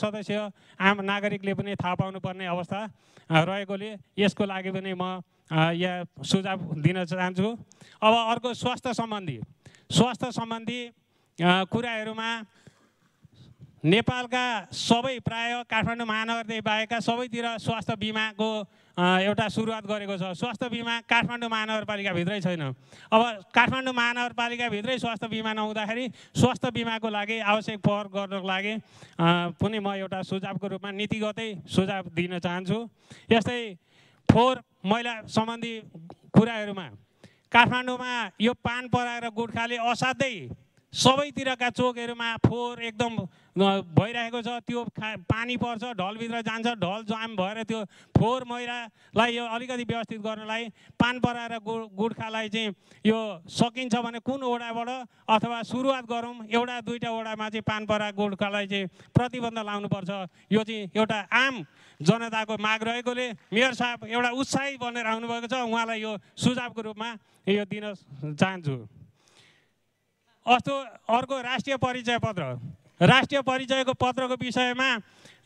सदस्य आम नागरिकले पनि थाहा पाउनुपर्ने अवस्था रहेकोले यसको लागि पनि म यहाँ सुझाव दिन चाहन्छु अब अर्को स्वास्थ्य सम्बन्धी स्वास्थ्य सम्बन्धी कुराहरूमा नेपालका सबै प्राय काठमाडौँ महानगरदेखि बाहेकका सबैतिर स्वास्थ्य बिमाको एउटा सुरुवात गरेको छ स्वास्थ्य बिमा काठमाडौँ महानगरपालिकाभित्रै छैन अब काठमाडौँ महानगरपालिकाभित्रै स्वास्थ्य बिमा नहुँदाखेरि स्वास्थ्य बिमाको लागि आवश्यक पहल गर्नको लागि पनि म एउटा सुझावको रूपमा नीतिगतै सुझाव दिन चाहन्छु यस्तै फोहोर मैला सम्बन्धी कुराहरूमा काठमाडौँमा यो पान पराएर गुटखाले असाध्यै सबैतिरका चोकहरूमा फोहोर एकदम भइरहेको छ त्यो खा पानी पर्छ ढलभित्र जान्छ ढल जाम भएर त्यो फोहोर मैलालाई यो अलिकति व्यवस्थित गर्नलाई पान पराएर गु गुड्खालाई चाहिँ यो सकिन्छ भने कुन ओडाबाट अथवा सुरुवात गरौँ एउटा दुईवटा ओडामा चाहिँ पान परा गुड्खालाई चाहिँ प्रतिबन्ध लाउनुपर्छ यो चाहिँ एउटा आम जनताको माग रहेकोले मेयर साहब एउटा उत्साहित बनेर आउनुभएको छ उहाँलाई यो सुझावको रूपमा यो दिन चाहन्छु अस्तो अर्को राष्ट्रिय परिचय पत्र राष्ट्रिय परिचयको पत्रको विषयमा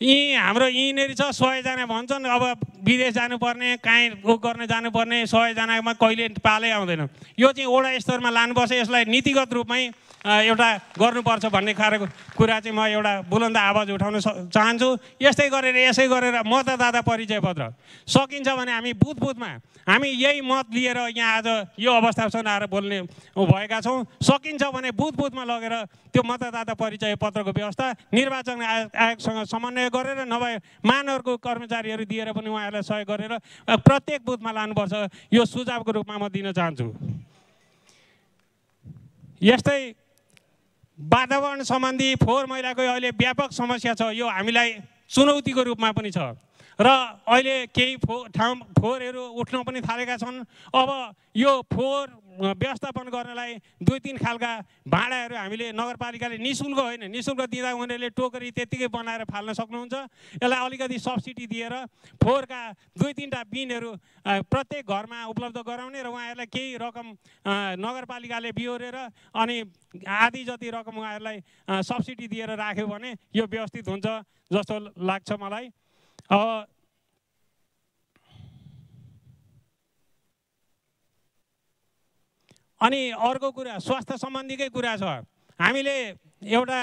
यी हाम्रो यहीँनिर छ सयजना भन्छन् अब विदेश जानुपर्ने काहीँ उ गर्न जानुपर्ने सयजनामा कहिले पालै आउँदैन यो चाहिँ वडा स्तरमा लानुपर्छ यसलाई नीतिगत रूपमै एउटा गर्नुपर्छ भन्ने खालको कुरा चाहिँ म एउटा बुलन्द आवाज उठाउन चाहन्छु यस्तै गरेर यसै गरेर मतदाता परिचय पत्र सकिन्छ भने हामी बुथ बुथमा हामी यही मत लिएर यहाँ आज यो अवस्था आएर बोल्ने भएका छौँ सकिन्छ भने बुथ बुथमा लगेर त्यो मतदाता परिचय पत्रको व्यवस्था निर्वाचन आयोगसँग समन्वय गरेर नभए मानवहरूको कर्मचारीहरू दिएर पनि उहाँहरूलाई सहयोग गरेर प्रत्येक बुथमा लानुपर्छ यो सुझावको रूपमा म दिन चाहन्छु यस्तै वातावरण सम्बन्धी फोहोर मैलाको अहिले व्यापक समस्या छ यो हामीलाई चुनौतीको रूपमा पनि छ र अहिले केही फो ठाउँ फोहोरहरू उठ्न पनि थालेका छन् अब यो फोहोर व्यवस्थापन गर्नलाई दुई तिन खालका भाँडाहरू हामीले नगरपालिकाले नि शुल्क होइन नि शुल्क दिँदा उनीहरूले टोकरी त्यत्तिकै बनाएर फाल्न सक्नुहुन्छ यसलाई अलिकति सब्सिडी दिएर फोहोरका दुई तिनवटा बिनहरू प्रत्येक घरमा उपलब्ध गराउने र उहाँहरूलाई केही रकम नगरपालिकाले बिहोरेर अनि आधी जति रकम उहाँहरूलाई सब्सिडी दिएर राख्यो भने यो व्यवस्थित हुन्छ जस्तो लाग्छ मलाई अब अनि अर्को कुरा स्वास्थ्य सम्बन्धीकै कुरा छ हामीले एउटा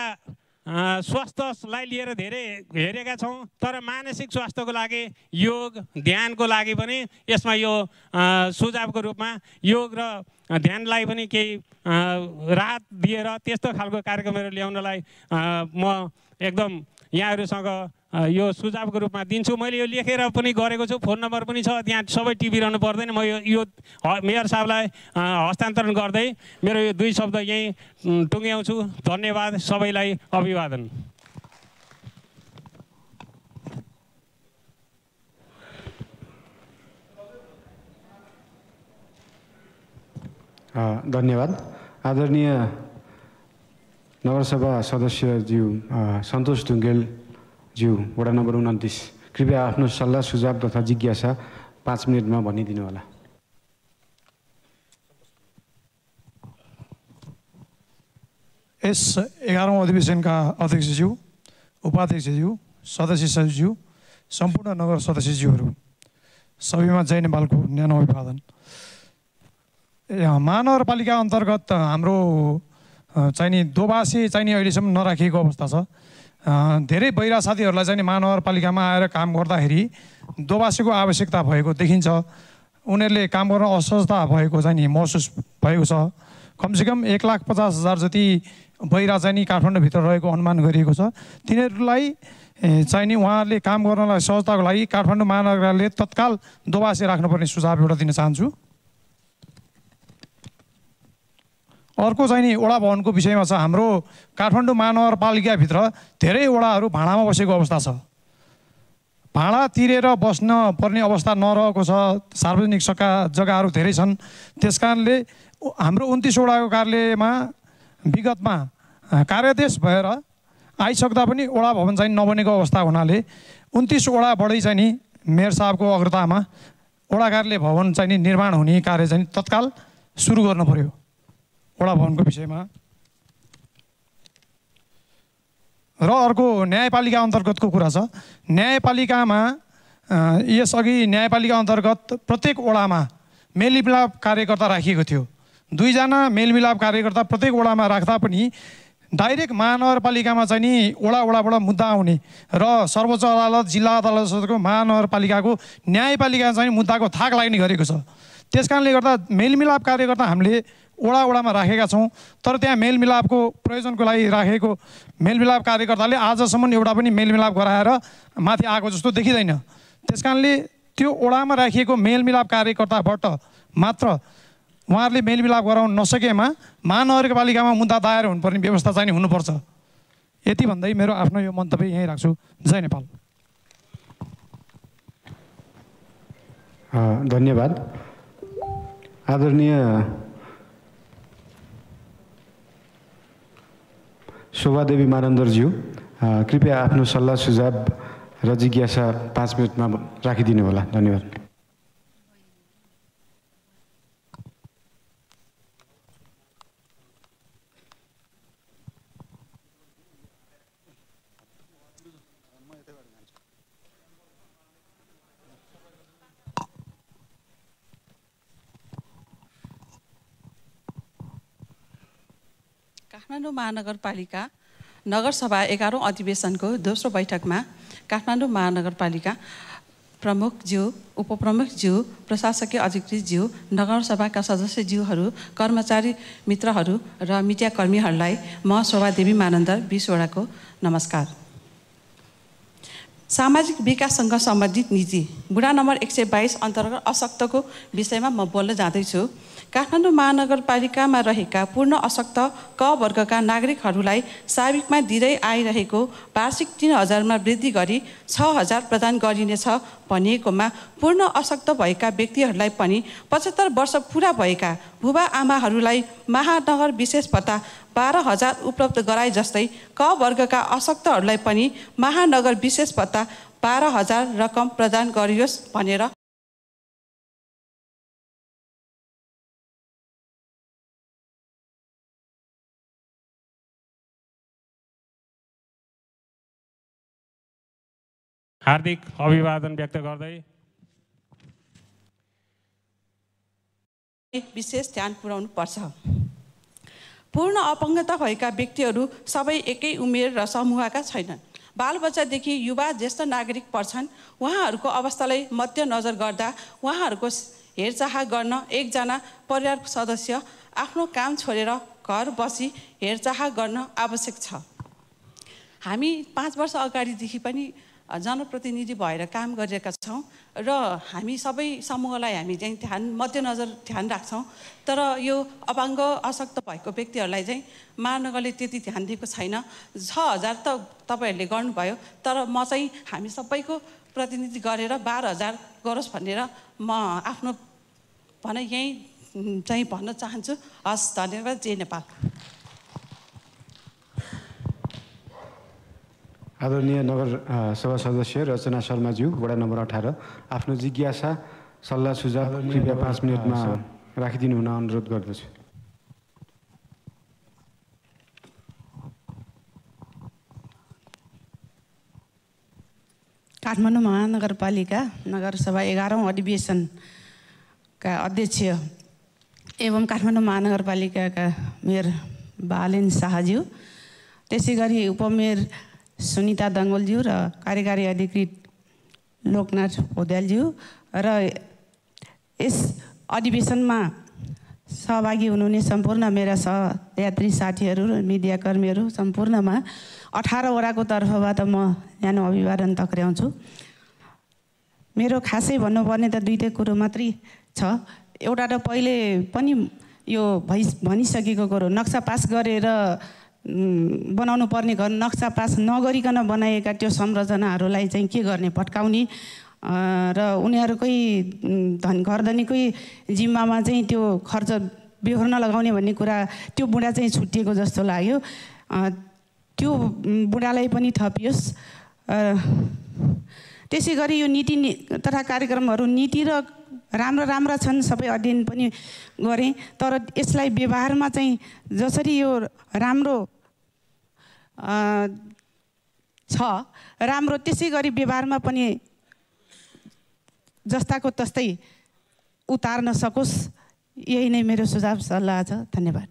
स्वास्थ्यलाई लिएर धेरै हेरेका छौँ तर मानसिक स्वास्थ्यको लागि योग ध्यानको लागि पनि यसमा यो सुझावको रूपमा योग र ध्यानलाई पनि केही राहत दिएर त्यस्तो खालको कार्यक्रमहरू ल्याउनलाई म एकदम यहाँहरूसँग यो सुझावको रूपमा दिन्छु मैले यो लेखेर पनि गरेको छु फोन नम्बर पनि छ त्यहाँ सबै टिभी रहनु पर्दैन म यो यो मेयर साहबलाई हस्तान्तरण गर्दै मेरो यो दुई शब्द यहीँ टुङ्ग्याउँछु धन्यवाद सबैलाई अभिवादन धन्यवाद आदरणीय नगरसभा सदस्यज्यू सन्तोष ढुङ्गेल ज्यू वडा नम्बर उन्तिस कृपया आफ्नो सल्लाह सुझाव तथा जिज्ञासा पाँच मिनटमा भनिदिनु होला यस एघारौँ अधिवेशनका अध्यक्षज्यू उपाध्यक्षज्यू सदस्य सचिवज्यू सम्पूर्ण नगर सदस्यज्यूहरू सबैमा जय नेपालको न्यानो अभिवादन महानगरपालिका अन्तर्गत हाम्रो चाहिने दोबासे चाहिने अहिलेसम्म नराखिएको अवस्था छ धेरै बहिरा साथीहरूलाई चाहिँ महानगरपालिकामा आएर काम गर्दाखेरि दोबासीको आवश्यकता भएको देखिन्छ उनीहरूले काम गर्न असहजता भएको चाहिँ नि महसुस भएको छ कमसेकम एक लाख पचास हजार जति बहिरा चाहिँ नि काठमाडौँभित्र रहेको अनुमान गरिएको छ तिनीहरूलाई चाहिँ नि उहाँहरूले काम गर्नलाई सहजताको लागि काठमाडौँ महानगरले तत्काल दोबासी राख्नुपर्ने सुझाव एउटा दिन चाहन्छु अर्को चाहिँ नि वडा भवनको विषयमा छ हाम्रो काठमाडौँ महानगरपालिकाभित्र धेरै वडाहरू भाँडामा बसेको अवस्था छ भाँडा तिरेर बस्न पर्ने अवस्था नरहेको छ सार्वजनिक सका जग्गाहरू धेरै छन् त्यस कारणले हाम्रो उन्तिसवटाको कार्यालयमा विगतमा कार्यदेश भएर आइसक्दा पनि वडा भवन चाहिँ नबनेको अवस्था हुनाले उन्तिसवटा बढी चाहिँ नि मेयर साहबको अग्रतामा वडा कार्यालय भवन चाहिँ नि निर्माण हुने कार्य चाहिँ तत्काल सुरु गर्नु पर्यो वडा भवनको विषयमा र अर्को न्यायपालिका अन्तर्गतको कुरा छ न्यायपालिकामा यसअघि न्यायपालिका अन्तर्गत प्रत्येक वडामा मेलमिलाप कार्यकर्ता राखिएको थियो दुईजना मेलमिलाप कार्यकर्ता प्रत्येक वडामा राख्दा पनि डाइरेक्ट महानगरपालिकामा चाहिँ नि वडा वडाबाट मुद्दा आउने र सर्वोच्च अदालत जिल्ला अदालतको महानगरपालिकाको न्यायपालिकामा चाहिँ मुद्दाको थाक लाग्ने गरेको छ त्यस कारणले गर्दा मेलमिलाप कार्यकर्ता हामीले वडा वडामा राखेका छौँ तर त्यहाँ मेलमिलापको प्रयोजनको लागि राखेको मेलमिलाप कार्यकर्ताले आजसम्म एउटा पनि मेलमिलाप गराएर माथि आएको जस्तो देखिँदैन त्यस कारणले त्यो ओडामा राखिएको मेलमिलाप कार्यकर्ताबाट मात्र उहाँहरूले मेलमिलाप गराउन नसकेमा महानगरपालिकामा मुद्दा दायर हुनुपर्ने व्यवस्था चाहिँ हुनुपर्छ यति भन्दै मेरो आफ्नो यो मन्तव्य यहीँ राख्छु जय नेपाल धन्यवाद आदरणीय शोभादेवी मानन्दरज्यू कृपया आफ्नो सल्लाह सुझाव र जिज्ञासा पाँच मिनटमा राखिदिनु होला धन्यवाद काठमाडौँ महानगरपालिका नगरसभा एघारौँ अधिवेशनको दोस्रो बैठकमा काठमाडौँ महानगरपालिका प्रमुख प्रमुखज्यू उपप्रमुखज्यू प्रशासकीय अधिकृत ज्यू नगरसभाका सदस्यज्यूहरू कर्मचारी मित्रहरू र मिडियाकर्मीहरूलाई म शोभादेवी मानन्द बिसवटाको नमस्कार सामाजिक विकाससँग सम्बन्धित निजी बुढा नम्बर एक सय बाइस अन्तर्गत अशक्तको विषयमा म बोल्न जाँदैछु काठमाडौँ महानगरपालिकामा रहेका पूर्ण अशक्त क वर्गका नागरिकहरूलाई साविकमा दिँदै आइरहेको वार्षिक तिन हजारमा वृद्धि गरी छ हजार प्रदान गरिनेछ भनिएकोमा पूर्ण अशक्त भएका व्यक्तिहरूलाई पनि पचहत्तर वर्ष पुरा भएका बुबा आमाहरूलाई महानगर विशेष भत्ता बाह्र हजार उपलब्ध गराए जस्तै क वर्गका अशक्तहरूलाई पनि महानगर विशेष भत्ता बाह्र हजार रकम प्रदान गरियोस् भनेर हार्दिक अभिवादन व्यक्त गर्दै विशेष ध्यान पुर्याउनु पर्छ पूर्ण अपङ्गता भएका व्यक्तिहरू सबै एकै उमेर र समूहका छैनन् बालबच्चादेखि युवा ज्येष्ठ नागरिक पर्छन् उहाँहरूको अवस्थालाई मध्यनजर गर्दा उहाँहरूको हेरचाह गर्न एकजना परिवार सदस्य आफ्नो काम छोडेर घर बसी हेरचाह गर्न आवश्यक छ हामी पाँच वर्ष अगाडिदेखि पनि जनप्रतिनिधि भएर काम गरिरहेका छौँ र हामी सबै समूहलाई हामी चाहिँ ध्यान मध्यनजर ध्यान राख्छौँ तर यो अपाङ्ग अशक्त भएको व्यक्तिहरूलाई चाहिँ महानगरले त्यति ध्यान दिएको छैन छ हजार त तपाईँहरूले गर्नुभयो तर म चाहिँ हामी सबैको प्रतिनिधि गरेर बाह्र हजार गरोस् भनेर म आफ्नो भने यहीँ चाहिँ भन्न चाहन्छु हस् धन्यवाद जय नेपाल आदरणीय नगर सभा सदस्य रचना शर्माज्यू वडा नम्बर अठार आफ्नो जिज्ञासा सल्लाह सुझाव कृपया पाँच मिनटमा राखिदिनु हुन अनुरोध गर्दछु काठमाडौँ महानगरपालिका नगरसभा एघारौँ अधिवेशनका अध्यक्ष एवं काठमाडौँ महानगरपालिकाका मेयर बालेन शाहज्यू त्यसै गरी उपमेयर सुनिता दङ्गोलज्यू र कार्यकारी अधिकृत लोकनाथ पौड्यालज्यू र यस अधिवेशनमा सहभागी हुनुहुने सम्पूर्ण मेरा सहयात्री साथीहरू र मिडियाकर्मीहरू सम्पूर्णमा अठारवटाको तर्फबाट म न्यानो अभिवादन तक्र्याउँछु मेरो खासै भन्नुपर्ने त दुइटै कुरो मात्रै छ एउटा त पहिले पनि यो भइ भनिसकेको कुरो नक्सा पास गरेर बनाउनु पर्ने घर नक्सा पास नगरिकन बनाएका त्यो संरचनाहरूलाई चाहिँ के गर्ने पट्काउने र उनीहरूकै धन घरधनीकै जिम्मामा चाहिँ त्यो खर्च बेहोर्न लगाउने भन्ने कुरा त्यो बुढा चाहिँ छुट्टिएको जस्तो लाग्यो त्यो बुढालाई पनि थपियोस् त्यसै गरी यो नीति तथा कार्यक्रमहरू नीति र राम्रो राम्रा छन् सबै अध्ययन पनि गरेँ तर यसलाई व्यवहारमा चाहिँ जसरी यो राम्रो छ राम्रो त्यसै गरी व्यवहारमा पनि जस्ताको तस्तै उतार्न सकोस् यही नै मेरो सुझाव सल्लाह छ धन्यवाद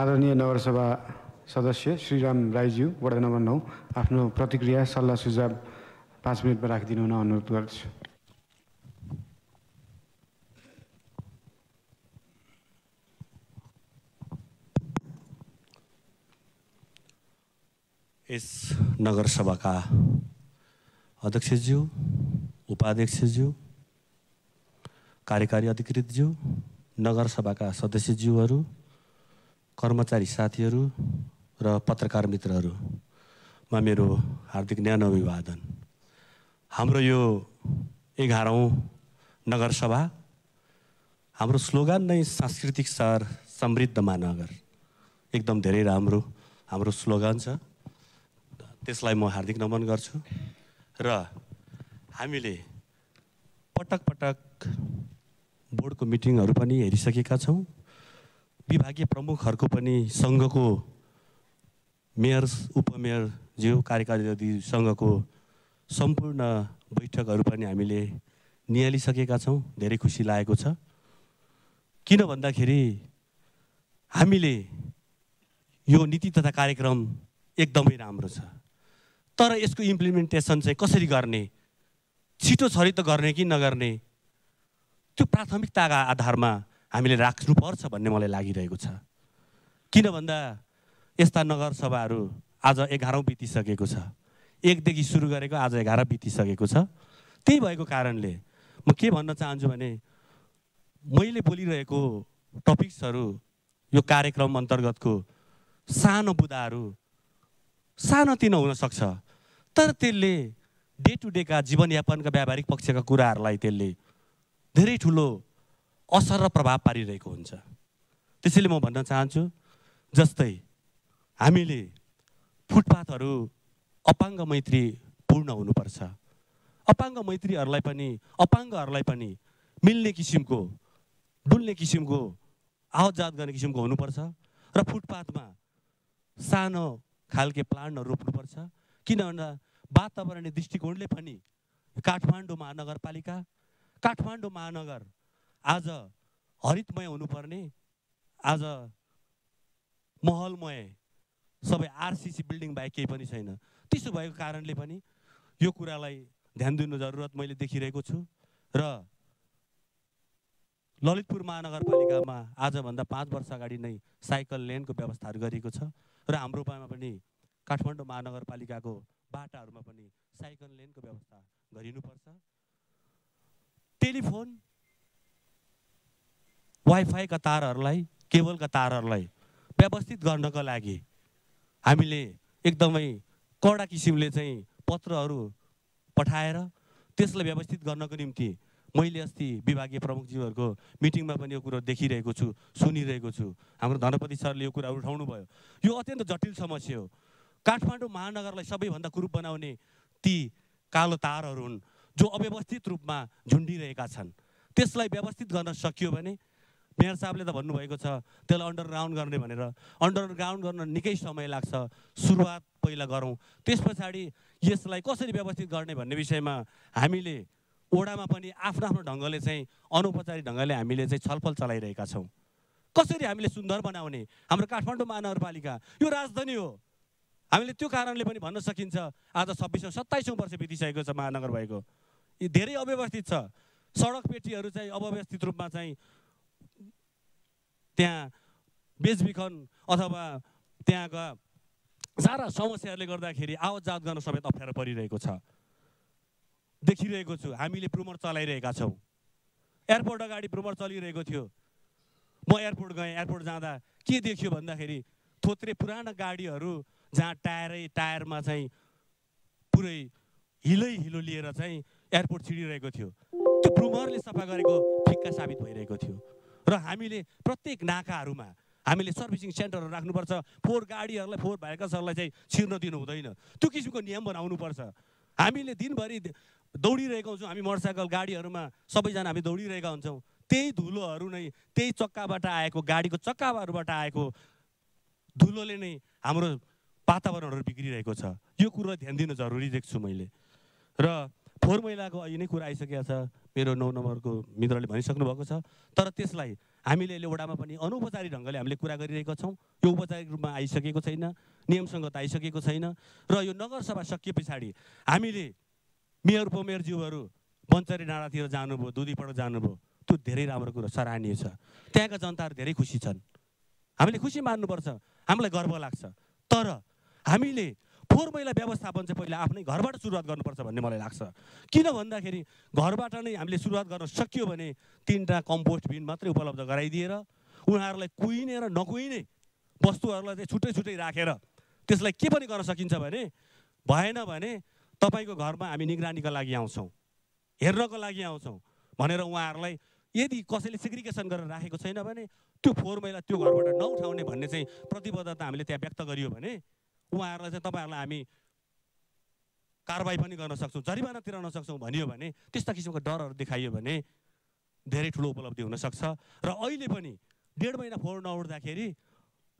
आदरणीय नगरसभा सदस्य श्रीराम राईज्यू वडा नम्बर नौ आफ्नो प्रतिक्रिया सल्लाह सुझाव पाँच मिनटमा राखिदिनु हुन अनुरोध गर्छु यस नगरसभाका अध्यक्षज्यू उपाध्यक्षज्यू कार्यकारी अधिकृतज्यू नगरसभाका सदस्यज्यूहरू कर्मचारी साथीहरू र पत्रकार मित्रहरूमा मेरो हार्दिक न्यानो अभिवादन हाम्रो यो एघारौँ नगरसभा हाम्रो स्लोगान नै सांस्कृतिक सहर समृद्ध महानगर एकदम धेरै राम्रो हाम्रो स्लोगान छ त्यसलाई म हार्दिक नमन गर्छु र हामीले पटक पटक बोर्डको मिटिङहरू पनि हेरिसकेका छौँ विभागीय प्रमुखहरूको पनि सङ्घको मेयर उपमेयर कार्यकारी कार्यकारीसँगको सम्पूर्ण बैठकहरू पनि हामीले निहालिसकेका छौँ धेरै खुसी लागेको छ किन भन्दाखेरि हामीले यो नीति तथा कार्यक्रम एकदमै राम्रो छ तर यसको इम्प्लिमेन्टेसन चाहिँ कसरी गर्ने छिटो छरित गर्ने कि नगर्ने त्यो प्राथमिकताका आधारमा हामीले राख्नुपर्छ भन्ने मलाई लागिरहेको छ किन भन्दा यस्ता नगरसभाहरू आज एघारौँ बितिसकेको छ एकदेखि सुरु गरेको आज एघार बितिसकेको छ त्यही भएको कारणले म के भन्न चाहन्छु भने मैले बोलिरहेको टपिक्सहरू यो कार्यक्रम अन्तर्गतको सानो बुदाहरू सानोतिनो हुनसक्छ तर त्यसले डे टु डेका जीवनयापनका व्यावहारिक पक्षका कुराहरूलाई त्यसले धेरै ठुलो असर र प्रभाव पारिरहेको हुन्छ त्यसैले म भन्न चाहन्छु जस्तै हामीले फुटपाथहरू अपाङ्ग मैत्री पूर्ण हुनुपर्छ अपाङ्ग मैत्रीहरूलाई पनि अपाङ्गहरूलाई पनि मिल्ने किसिमको डुल्ने किसिमको आवत गर्ने किसिमको हुनुपर्छ र फुटपाथमा सानो खालके प्लान्टहरू रोप्नुपर्छ किन भन्दा वातावरणीय दृष्टिकोणले पनि काठमाडौँ महानगरपालिका काठमाडौँ महानगर आज हरितमय हुनुपर्ने आज महलमय सबै आरसिसी बिल्डिङ बाहेक केही पनि छैन त्यसो भएको कारणले पनि यो कुरालाई ध्यान दिनु जरुरत मैले देखिरहेको छु र ललितपुर महानगरपालिकामा आजभन्दा पाँच वर्ष अगाडि नै साइकल लेनको व्यवस्थाहरू गरिएको छ र हाम्रो पनि काठमाडौँ महानगरपालिकाको बाटाहरूमा पनि साइकल लेनको व्यवस्था गरिनुपर्छ टेलिफोन वाइफाईका तारहरूलाई केबलका तारहरूलाई व्यवस्थित गर्नको लागि हामीले एकदमै कडा किसिमले चाहिँ पत्रहरू पठाएर त्यसलाई व्यवस्थित गर्नको निम्ति मैले अस्ति विभागीय प्रमुखज्यूहरूको मिटिङमा पनि यो कुरो देखिरहेको छु सुनिरहेको छु हाम्रो धनपति सरले यो कुरा उठाउनु भयो यो अत्यन्त जटिल समस्या हो काठमाडौँ महानगरलाई सबैभन्दा कुरूप बनाउने ती कालो तारहरू हुन् जो अव्यवस्थित रूपमा झुन्डिरहेका छन् त्यसलाई व्यवस्थित गर्न सकियो भने मेयर साहबले त भन्नुभएको छ त्यसलाई अन्डरग्राउन्ड गर्ने भनेर अन्डरग्राउन्ड गर्न निकै समय लाग्छ सुरुवात पहिला गरौँ त्यस पछाडि यसलाई कसरी व्यवस्थित गर्ने भन्ने विषयमा हामीले ओडामा पनि आफ्नो आफ्नो ढङ्गले चाहिँ अनौपचारिक ढङ्गले हामीले चाहिँ छलफल चलाइरहेका छौँ कसरी हामीले सुन्दर बनाउने हाम्रो काठमाडौँ महानगरपालिका यो राजधानी हो हामीले त्यो कारणले पनि भन्न सकिन्छ आज छब्बिसौँ सत्ताइसौँ वर्ष बितिसकेको छ महानगर भएको धेरै अव्यवस्थित छ सडक पेटीहरू चाहिँ अव्यवस्थित रूपमा चाहिँ त्यहाँ बेचबिखन अथवा त्यहाँका सारा समस्याहरूले गर्दाखेरि आवाज जात गर्न समेत अप्ठ्यारो परिरहेको छ देखिरहेको छु हामीले प्रुमर चलाइरहेका छौँ एयरपोर्ट अगाडि प्रुमर चलिरहेको थियो म एयरपोर्ट गएँ एयरपोर्ट जाँदा के देखियो भन्दाखेरि थोत्रे पुराना गाडीहरू जहाँ टायरै टायरमा चाहिँ पुरै हिलै हिलो लिएर चाहिँ एयरपोर्ट छिडिरहेको थियो त्यो प्रुमरले सफा गरेको ठिक्का साबित भइरहेको थियो र हामीले प्रत्येक नाकाहरूमा हामीले सर्भिसिङ सेन्टरहरू राख्नुपर्छ फोहोर गाडीहरूलाई फोहोर भ्याकल्सहरूलाई चाहिँ छिर्न दिनु हुँदैन त्यो किसिमको नियम बनाउनुपर्छ हामीले दिनभरि दौडिरहेका हुन्छौँ हामी मोटरसाइकल गाडीहरूमा सबैजना हामी दौडिरहेका हुन्छौँ त्यही धुलोहरू नै त्यही चक्काबाट आएको गाडीको चक्काहरूबाट आएको धुलोले नै हाम्रो वातावरणहरू बिग्रिरहेको छ यो कुरो ध्यान दिन जरुरी देख्छु मैले र फोहोर मैलाको अहिले नै कुरा आइसकेको छ मेरो नौ नम्बरको मित्रले भनिसक्नु भएको छ तर त्यसलाई हामीले अहिले वडामा पनि अनौपचारिक ढङ्गले हामीले कुरा गरिरहेका छौँ यो औपचारिक रूपमा आइसकेको छैन नियमसङ्गत आइसकेको छैन र यो नगरसभा सकिए पछाडि हामीले मेयर उपमेयरज्यूहरू बन्चरी डाँडातिर जानुभयो दुधीपट जानुभयो त्यो धेरै राम्रो कुरो सराहनीय छ त्यहाँका जनताहरू धेरै खुसी छन् हामीले खुसी मान्नुपर्छ हामीलाई गर्व लाग्छ तर हामीले फोहोर मैला व्यवस्थापन चाहिँ पहिला आफ्नै घरबाट सुरुवात गर्नुपर्छ भन्ने मलाई लाग्छ किन भन्दाखेरि घरबाट नै हामीले सुरुवात गर्न सकियो भने तिनवटा कम्पोस्ट बिन मात्रै उपलब्ध गराइदिएर उहाँहरूलाई कुहिने र नकुहिने वस्तुहरूलाई चाहिँ छुट्टै छुट्टै राखेर त्यसलाई के पनि गर्न सकिन्छ भने भएन भने तपाईँको घरमा हामी निगरानीको लागि आउँछौँ हेर्नको लागि आउँछौँ भनेर उहाँहरूलाई यदि कसैले सेग्रिगेसन गरेर राखेको छैन भने त्यो फोहोर मैला त्यो घरबाट नउठाउने भन्ने चाहिँ प्रतिबद्धता हामीले त्यहाँ व्यक्त गरियो भने उहाँहरूलाई चाहिँ तपाईँहरूलाई हामी कारवाही पनि गर्न सक्छौँ जरिवाना तिर्न सक्छौँ भनियो भने त्यस्ता किसिमको डरहरू देखाइयो भने धेरै ठुलो उपलब्धि हुनसक्छ र अहिले पनि डेढ महिना फोहोर नउठ्दाखेरि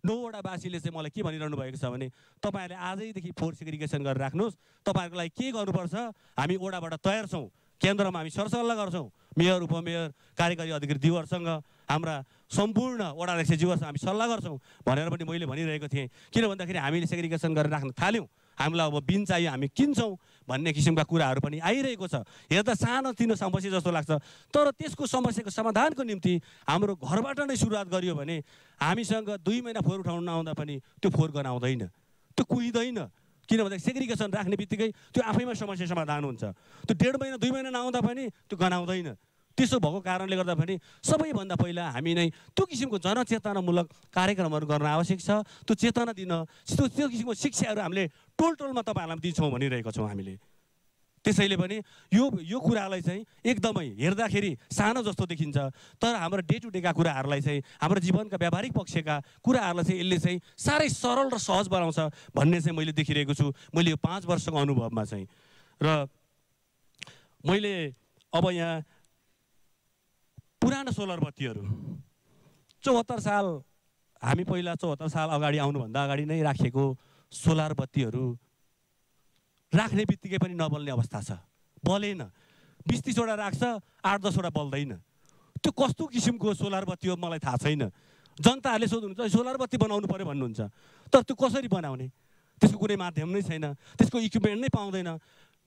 नौवटा बासीले चाहिँ मलाई के भनिरहनु भएको छ भने तपाईँहरूले आजैदेखि फोहोर सेग्रिगेसन गरेर राख्नुहोस् तपाईँहरूको लागि के गर्नुपर्छ हामी ओडाबाट तयार छौँ केन्द्रमा हामी सरसल्लाह गर्छौँ मेयर उपमेयर कार्यकारी अधिकृत दिवरसँग हाम्रा सम्पूर्ण वडा अध्यक्षज्यूहरूसँग हामी सल्लाह गर्छौँ भनेर पनि मैले भनिरहेको थिएँ किन भन्दाखेरि हामीले सेग्रिगेसन गरेर राख्न थाल्यौँ हामीलाई अब बिन चाहियो हामी किन्छौँ भन्ने किसिमका कुराहरू पनि आइरहेको छ हेर्दा सानोतिनो समस्या जस्तो लाग्छ तर त्यसको समस्याको समाधानको निम्ति हाम्रो घरबाट नै सुरुवात गरियो भने हामीसँग दुई महिना फोहोर उठाउन नआउँदा पनि त्यो फोहोर गर्न आउँदैन त्यो कुहिँदैन किन भन्दाखेरि सेग्रिगेसन राख्ने बित्तिकै त्यो आफैमा समस्या समाधान हुन्छ त्यो डेढ महिना दुई महिना नआउँदा पनि त्यो गनाउँदैन त्यसो भएको कारणले गर्दा पनि सबैभन्दा पहिला हामी नै त्यो किसिमको जनचेतनामूलक कार्यक्रमहरू गर्न आवश्यक छ त्यो चेतना दिन त्यो त्यो किसिमको शिक्षाहरू हामीले टोल टोलमा तपाईँहरूलाई दिन्छौँ भनिरहेको छौँ हामीले त्यसैले पनि यो यो कुरालाई चाहिँ एकदमै हेर्दाखेरि सानो जस्तो देखिन्छ तर हाम्रो डे टु डेका कुराहरूलाई चाहिँ हाम्रो जीवनका व्यावहारिक पक्षका कुराहरूलाई चाहिँ यसले चाहिँ साह्रै सरल र सहज बनाउँछ भन्ने चाहिँ मैले देखिरहेको छु मैले यो पाँच वर्षको अनुभवमा चाहिँ र मैले अब यहाँ पुरानो सोलर बत्तीहरू चौहत्तर साल हामी पहिला चौहत्तर साल अगाडि आउनुभन्दा अगाडि नै राखेको सोलर बत्तीहरू राख्ने बित्तिकै पनि नबल्ने अवस्था छ बलेन बिस तिसवटा राख्छ आठ दसवटा बल्दैन त्यो कस्तो किसिमको सोलर बत्ती हो मलाई थाहा छैन जनताहरूले सोध्नुहुन्छ सोलर बत्ती बनाउनु पऱ्यो भन्नुहुन्छ तर त्यो कसरी बनाउने त्यसको कुनै माध्यम नै छैन त्यसको इक्विपमेन्ट नै पाउँदैन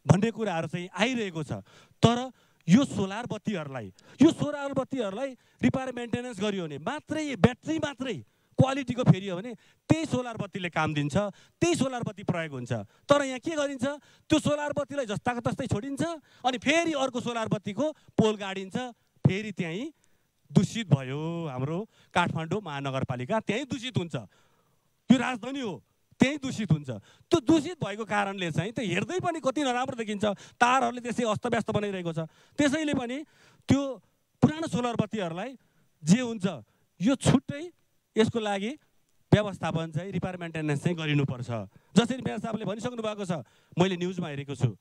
भन्ने कुराहरू चाहिँ आइरहेको छ तर यो सोलर बत्तीहरूलाई यो सोलर बत्तीहरूलाई रिपेयर मेन्टेनेन्स गरियो भने मात्रै ब्याट्री मात्रै क्वालिटीको फेरियो भने त्यही सोलर बत्तीले काम दिन्छ त्यही सोलर बत्ती प्रयोग हुन्छ तर यहाँ के गरिन्छ त्यो सोलर बत्तीलाई जस्ताको तस्तै छोडिन्छ अनि फेरि अर्को सोलर बत्तीको पोल गाडिन्छ फेरि त्यहीँ दूषित भयो हाम्रो काठमाडौँ महानगरपालिका त्यहीँ दूषित हुन्छ त्यो राजधानी हो त्यही दूषित हुन्छ त्यो दूषित भएको कारणले चाहिँ त्यो हेर्दै पनि कति नराम्रो देखिन्छ तारहरूले त्यसै अस्तव्यस्त बनाइरहेको छ त्यसैले पनि त्यो पुरानो सोलर बत्तीहरूलाई जे हुन्छ यो छुट्टै यसको लागि व्यवस्थापन चाहिँ रिपेयर मेन्टेनेन्स चाहिँ गरिनुपर्छ जसरी मेयर साहबले भनिसक्नु भएको छ मैले न्युजमा हेरेको छु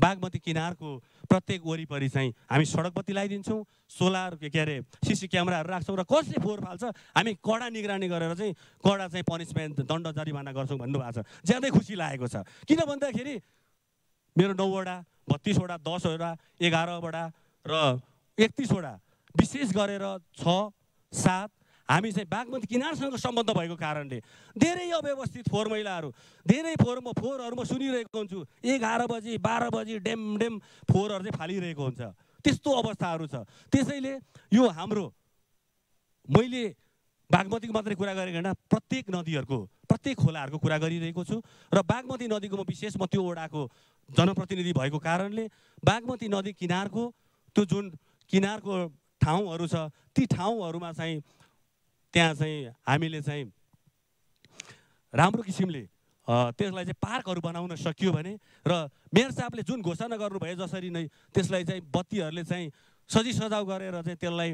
बागमती किनारको प्रत्येक वरिपरि चाहिँ हामी सडक बत्ती लगाइदिन्छौँ सोलर के अरे सिसी क्यामेराहरू राख्छौँ र कसले फोहोर फाल्छ हामी कडा निगरानी गरेर चाहिँ कडा चाहिँ पनिसमेन्ट दण्ड जरिमाना गर्छौँ भन्नुभएको छ ज्यादै खुसी लागेको छ किन भन्दाखेरि मेरो नौवटा बत्तिसवटा दसवटा एघारवटा र एकतिसवटा विशेष गरेर छ सात हामी चाहिँ बागमती किनारसँग सम्बन्ध भएको कारणले धेरै अव्यवस्थित फोहोर मैलाहरू धेरै फोहोर म फोहोरहरू म सुनिरहेको हुन्छु एघार बजी बाह्र बजी डेम डेम फोहोरहरू चाहिँ फालिरहेको हुन्छ त्यस्तो अवस्थाहरू छ त्यसैले यो हाम्रो मैले बागमतीको मात्रै कुरा गरेको होइन प्रत्येक नदीहरूको प्रत्येक खोलाहरूको कुरा गरिरहेको छु र बागमती नदीको म विशेष म त्यो वडाको जनप्रतिनिधि भएको कारणले बागमती नदी किनारको त्यो जुन किनारको ठाउँहरू छ ती ठाउँहरूमा चाहिँ त्यहाँ चाहिँ हामीले चाहिँ राम्रो किसिमले त्यसलाई चाहिँ पार्कहरू बनाउन सकियो भने र मेयर साहबले जुन घोषणा गर्नुभयो जसरी नै त्यसलाई चाहिँ बत्तीहरूले चाहिँ सजी सजाउ गरेर चाहिँ त्यसलाई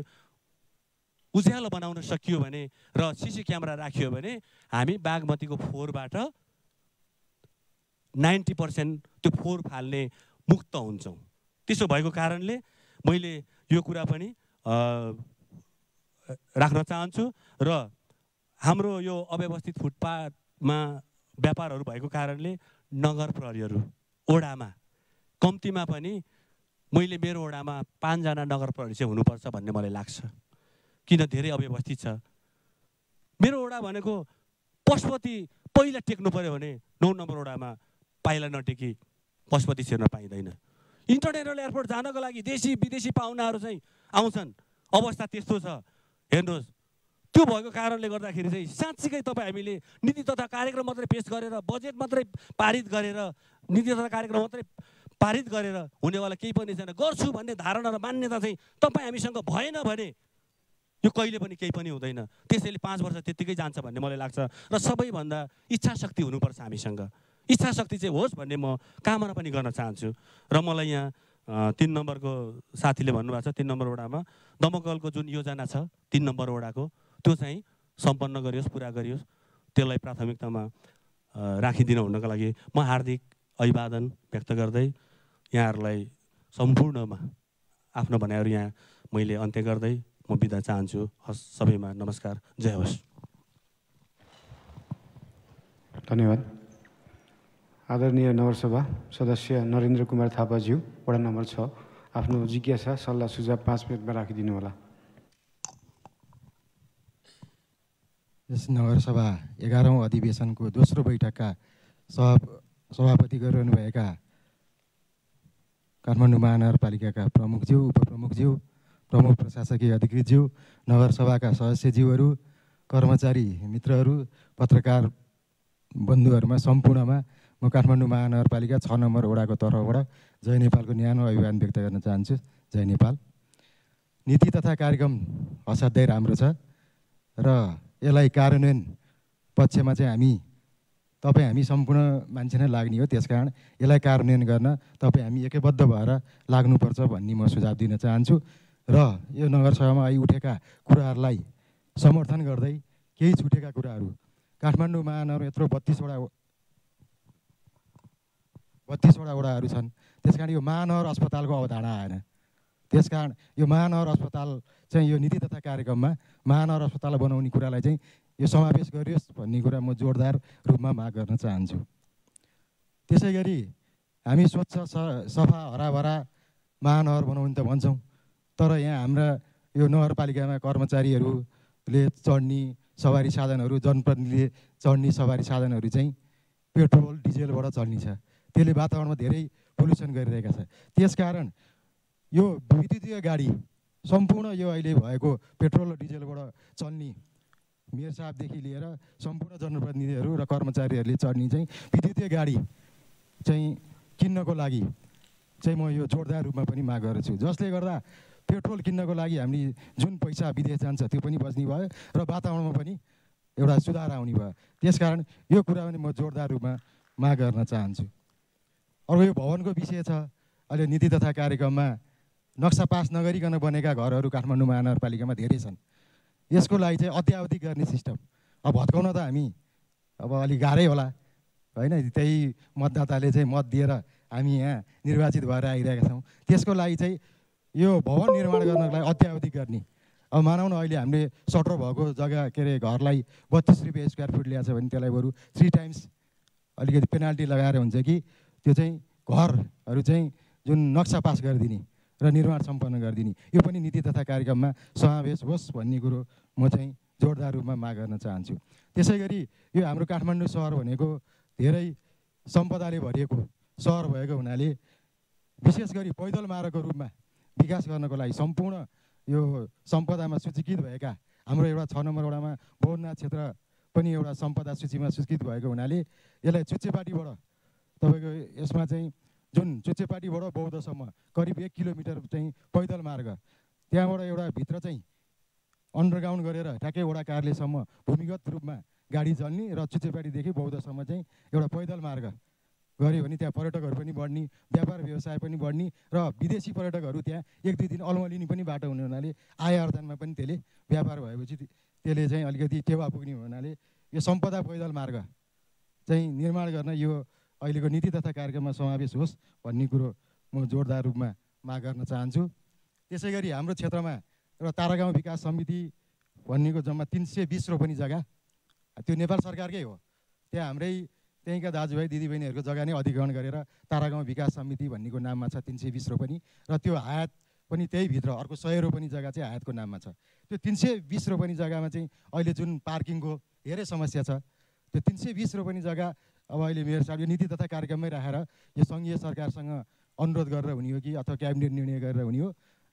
उज्यालो बनाउन सकियो भने र सिसी क्यामेरा राखियो भने हामी बागमतीको फोहोरबाट नाइन्टी पर्सेन्ट त्यो फोहोर फाल्ने मुक्त हुन्छौँ त्यसो भएको कारणले मैले यो कुरा पनि राख्न चाहन्छु र हाम्रो यो अव्यवस्थित फुटपाथमा व्यापारहरू भएको कारणले नगर प्रहरीहरू ओडामा कम्तीमा पनि मैले मेरो ओडामा पाँचजना नगर प्रहरी चाहिँ हुनुपर्छ भन्ने मलाई लाग्छ किन धेरै अव्यवस्थित छ मेरो ओडा भनेको पशुपति पहिला टेक्नु पऱ्यो भने नौ नम्बर ओडामा पाइला नटेकी पशुपति छिर्न पाइँदैन इन्टरनेसनल एयरपोर्ट जानको लागि देशी विदेशी पाहुनाहरू चाहिँ आउँछन् अवस्था त्यस्तो छ हेर्नुहोस् त्यो भएको कारणले गर्दाखेरि चाहिँ साँच्चीकै तपाईँ हामीले नीति तथा कार्यक्रम मात्रै पेस गरेर बजेट मात्रै पारित गरेर नीति तथा कार्यक्रम मात्रै पारित गरेर हुनेवाला केही पनि छैन गर्छु भन्ने धारणा र मान्यता चाहिँ तपाईँ हामीसँग भएन भने यो कहिले पनि केही पनि हुँदैन त्यसैले पाँच वर्ष त्यत्तिकै जान्छ भन्ने मलाई लाग्छ र सबैभन्दा इच्छा शक्ति हुनुपर्छ हामीसँग इच्छा शक्ति चाहिँ होस् भन्ने म कामना पनि गर्न चाहन्छु र मलाई यहाँ तिन नम्बरको साथीले भन्नुभएको छ तिन नम्बर वडामा दमकलको जुन योजना छ तिन नम्बर वडाको त्यो चाहिँ सम्पन्न गरियोस् पुरा गरियोस् त्यसलाई प्राथमिकतामा राखिदिनु हुनको लागि म हार्दिक अभिवादन व्यक्त गर्दै यहाँहरूलाई सम्पूर्णमा आफ्नो भनाइहरू यहाँ मैले अन्त्य गर्दै म बिदा चाहन्छु हस् सबैमा नमस्कार जय होस् धन्यवाद आदरणीय नगरसभा सदस्य नरेन्द्र कुमार थापाज्यू वडा नम्बर छ आफ्नो जिज्ञासा सल्लाह सुझाव पाँच मिनटमा राखिदिनु होला यस नगरसभा एघारौँ अधिवेशनको दोस्रो बैठकका सभा सभापति गरिरहनुभएका काठमाडौँ महानगरपालिकाका प्रमुखज्यू उपप्रमुखज्यू प्रमुख प्रशासकीय अधिकृतज्यू नगरसभाका सदस्यज्यूहरू कर्मचारी मित्रहरू पत्रकार बन्धुहरूमा सम्पूर्णमा म काठमाडौँ महानगरपालिका छ नम्बर वडाको तर्फबाट जय नेपालको न्यानो अभिवादन व्यक्त गर्न चाहन्छु जय नेपाल नीति तथा कार्यक्रम असाध्यै राम्रो छ र यसलाई कार्यान्वयन पक्षमा चाहिँ हामी तपाईँ हामी सम्पूर्ण मान्छे नै लाग्ने हो त्यस कारण यसलाई कार्यान्वयन गर्न तपाईँ हामी एकैबद्ध भएर लाग्नुपर्छ भन्ने म सुझाव दिन चाहन्छु र यो नगरसभामा अहिले उठेका कुराहरूलाई समर्थन गर्दै केही छुटेका कुराहरू काठमाडौँ महानगर यत्रो बत्तिसवटा बत्तिसवटा वडाहरू छन् त्यस कारण यो महानगर अस्पतालको अवधारणा आएन त्यस कारण यो महानगर अस्पताल चाहिँ यो नीति तथा कार्यक्रममा महानगर अस्पताल बनाउने कुरालाई चाहिँ यो समावेश गरियोस् भन्ने कुरा म जोरदार रूपमा माग गर्न चाहन्छु त्यसै गरी हामी स्वच्छ स सफा हराभरा महानगर बनाउने त भन्छौँ तर यहाँ हाम्रा यो नगरपालिकामा कर्मचारीहरूले चढ्ने सवारी साधनहरू जनप्रतिनिधिले चढ्ने सवारी साधनहरू चाहिँ पेट्रोल डिजेलबाट चल्ने छ त्यसले वातावरणमा धेरै पोल्युसन गरिरहेका छ त्यसकारण यो विद्युतीय गाडी सम्पूर्ण यो अहिले भएको पेट्रोल र डिजलबाट चल्ने साहबदेखि लिएर सम्पूर्ण जनप्रतिनिधिहरू र कर्मचारीहरूले चढ्ने चाहिँ विद्युतीय गाडी चाहिँ किन्नको लागि चाहिँ म यो जोरदार रूपमा पनि माग गर्छु जसले गर्दा पेट्रोल किन्नको लागि हामीले जुन पैसा विदेश जान्छ त्यो पनि बच्ने भयो र वातावरणमा पनि एउटा सुधार आउने भयो त्यसकारण यो कुरा पनि म जोरदार रूपमा माग गर्न चाहन्छु अर्को यो भवनको विषय छ अहिले नीति तथा कार्यक्रममा नक्सा पास नगरिकन बनेका घरहरू काठमाडौँ महानगरपालिकामा धेरै छन् यसको लागि चाहिँ अत्यावधि गर्ने सिस्टम अब भत्काउन त हामी अब अलिक गाह्रै होला होइन त्यही मतदाताले चाहिँ मत दिएर हामी यहाँ निर्वाचित भएर आइरहेका छौँ त्यसको लागि चाहिँ यो भवन निर्माण गर्नको लागि अत्यावधि गर्ने अब मानौँ न अहिले हामीले सटर भएको जग्गा के अरे घरलाई बत्तिस रुपियाँ स्क्वायर फिट ल्याएको छ भने त्यसलाई बरु थ्री टाइम्स अलिकति पेनाल्टी लगाएर हुन्छ कि त्यो चाहिँ घरहरू चाहिँ जुन नक्सा पास गरिदिने र निर्माण सम्पन्न गरिदिने यो पनि नीति तथा कार्यक्रममा समावेश होस् भन्ने कुरो म चाहिँ जोरदार रूपमा माग गर्न चाहन्छु त्यसै गरी यो हाम्रो काठमाडौँ सहर भनेको धेरै सम्पदाले भरिएको सहर भएको हुनाले विशेष गरी पैदल मार्गको रूपमा विकास गर्नको लागि सम्पूर्ण यो सम्पदामा सूचीकृत भएका हाम्रो एउटा छ नम्बर वडामा बोर्ना क्षेत्र पनि एउटा सम्पदा सूचीमा सूचीकृत भएको हुनाले यसलाई चुच्चेपाटीबाट तपाईँको यसमा चाहिँ जुन चुच्चेपाटीबाट बौद्धसम्म करिब एक किलोमिटर चाहिँ पैदल मार्ग त्यहाँबाट एउटा भित्र चाहिँ अन्डरग्राउन्ड गरेर ठ्याक्कैवटा कार्यालयसम्म भूमिगत रूपमा गाडी चल्ने र चुच्चेपाटीदेखि बौद्धसम्म चाहिँ एउटा पैदल मार्ग गऱ्यो भने त्यहाँ पर्यटकहरू पनि बढ्ने व्यापार व्यवसाय पनि बढ्ने र विदेशी पर्यटकहरू त्यहाँ एक दुई दिन अल्मलिने पनि बाटो हुने हुनाले आय आर्जनमा पनि त्यसले व्यापार भएपछि त्यसले चाहिँ अलिकति टेवा पुग्ने हुनाले यो सम्पदा पैदल मार्ग चाहिँ निर्माण गर्न यो अहिलेको नीति तथा कार्यक्रममा समावेश होस् भन्ने कुरो म जोरदार रूपमा माग गर्न चाहन्छु त्यसै गरी हाम्रो क्षेत्रमा एउटा तारागाउँ विकास समिति भन्नेको जम्मा तिन सय बिस रोपनी जग्गा त्यो नेपाल सरकारकै हो त्यहाँ हाम्रै त्यहीँका दाजुभाइ दिदीबहिनीहरूको जग्गा नै अधिग्रहण गरेर तारागाउँ विकास समिति भन्नेको नाममा छ तिन सय बिस रोपनी र त्यो हायात पनि त्यहीभित्र अर्को सय रोपनी जग्गा चाहिँ हातको नाममा छ त्यो तिन सय बिस रोपनी जग्गामा चाहिँ अहिले जुन पार्किङको धेरै समस्या छ त्यो तिन सय बिस रोपनी जग्गा अब अहिले मेयर साहब यो नीति तथा कार्यक्रममै राखेर यो सङ्घीय सरकारसँग अनुरोध गरेर हुने हो कि अथवा क्याबिनेट निर्णय गरेर हुने हो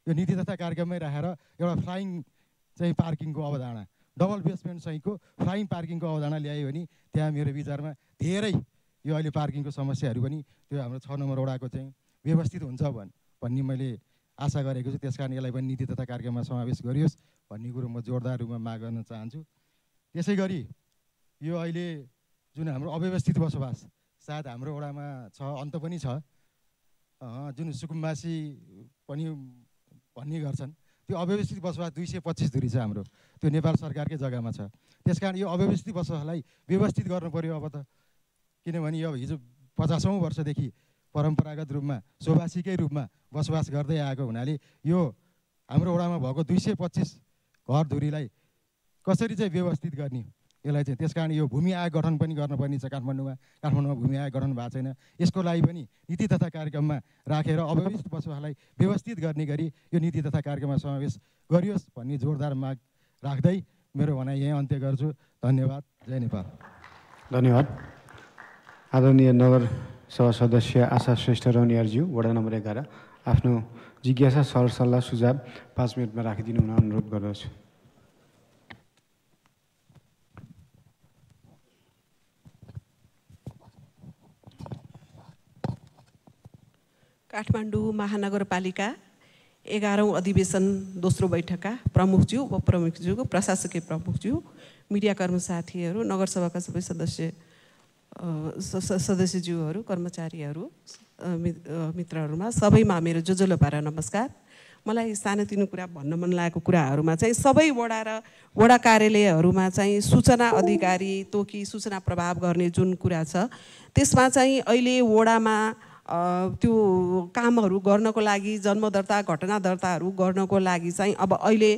यो नीति तथा कार्यक्रममै राखेर एउटा फ्लाइङ चाहिँ पार्किङको अवधारणा डबल बेसमेन्ट सहितको फ्लाइङ पार्किङको अवधारणा ल्यायो भने त्यहाँ मेरो विचारमा धेरै यो अहिले पार्किङको समस्याहरू पनि त्यो हाम्रो छ नम्बर वडाको चाहिँ व्यवस्थित हुन्छ भन् भन्ने मैले आशा गरेको छु त्यस कारण यसलाई पनि नीति तथा कार्यक्रममा समावेश गरियोस् भन्ने कुरो म जोरदार रूपमा माग गर्न चाहन्छु त्यसै गरी यो अहिले जुन हाम्रो अव्यवस्थित बसोबास सायद हाम्रो वडामा छ अन्त पनि छ जुन सुकुम्बासी पनि भन्ने गर्छन् त्यो अव्यवस्थित बसोबास दुई सय पच्चिस दुरी छ हाम्रो त्यो नेपाल सरकारकै जग्गामा छ त्यस कारण यो अव्यवस्थित बसोबासलाई व्यवस्थित गर्नु पऱ्यो अब त किनभने यो हिजो पचासौँ वर्षदेखि परम्परागत रूपमा सोबासीकै रूपमा बसोबास गर्दै आएको हुनाले यो हाम्रो वडामा भएको दुई सय पच्चिस घरधुरीलाई कसरी चाहिँ व्यवस्थित गर्ने यसलाई चाहिँ त्यस कारण यो भूमि आयोग गठन पनि गर्नुपर्ने छ काठमाडौँमा काठमाडौँमा भूमि आय गठन भएको छैन यसको लागि पनि नीति तथा कार्यक्रममा राखेर अवशिष्ट पशुहरूलाई व्यवस्थित गर्ने गरी यो नीति तथा कार्यक्रममा समावेश गरियोस् भन्ने जोरदार माग राख्दै मेरो भनाइ यहीँ अन्त्य गर्छु धन्यवाद जय नेपाल धन्यवाद आदरणीय नगर सभा सदस्य आशा श्रेष्ठ रौनियारज्यू वडा नम्बर एघार आफ्नो जिज्ञासा सरसल्लाह सुझाव पाँच मिनटमा राखिदिनु हुन अनुरोध गर्दछु काठमाडौँ महानगरपालिका एघारौँ अधिवेशन दोस्रो बैठकका प्रमुखज्यू उपप्रमुखज्यूको प्रशासकीय प्रमुखज्यू मिडिया साथीहरू नगरसभाका सबै सदस्य सदस्यज्यूहरू कर्मचारीहरू मित्रहरूमा सबैमा मेरो जो जोलो पारा नमस्कार मलाई सानोतिनो कुरा भन्न मन लागेको कुराहरूमा चाहिँ सबै वडा र वडा कार्यालयहरूमा चाहिँ सूचना अधिकारी तोकी सूचना प्रभाव गर्ने जुन कुरा छ त्यसमा चाहिँ अहिले वडामा त्यो कामहरू गर्नको लागि जन्म दर्ता घटना दर्ताहरू गर्नको लागि चाहिँ अब अहिले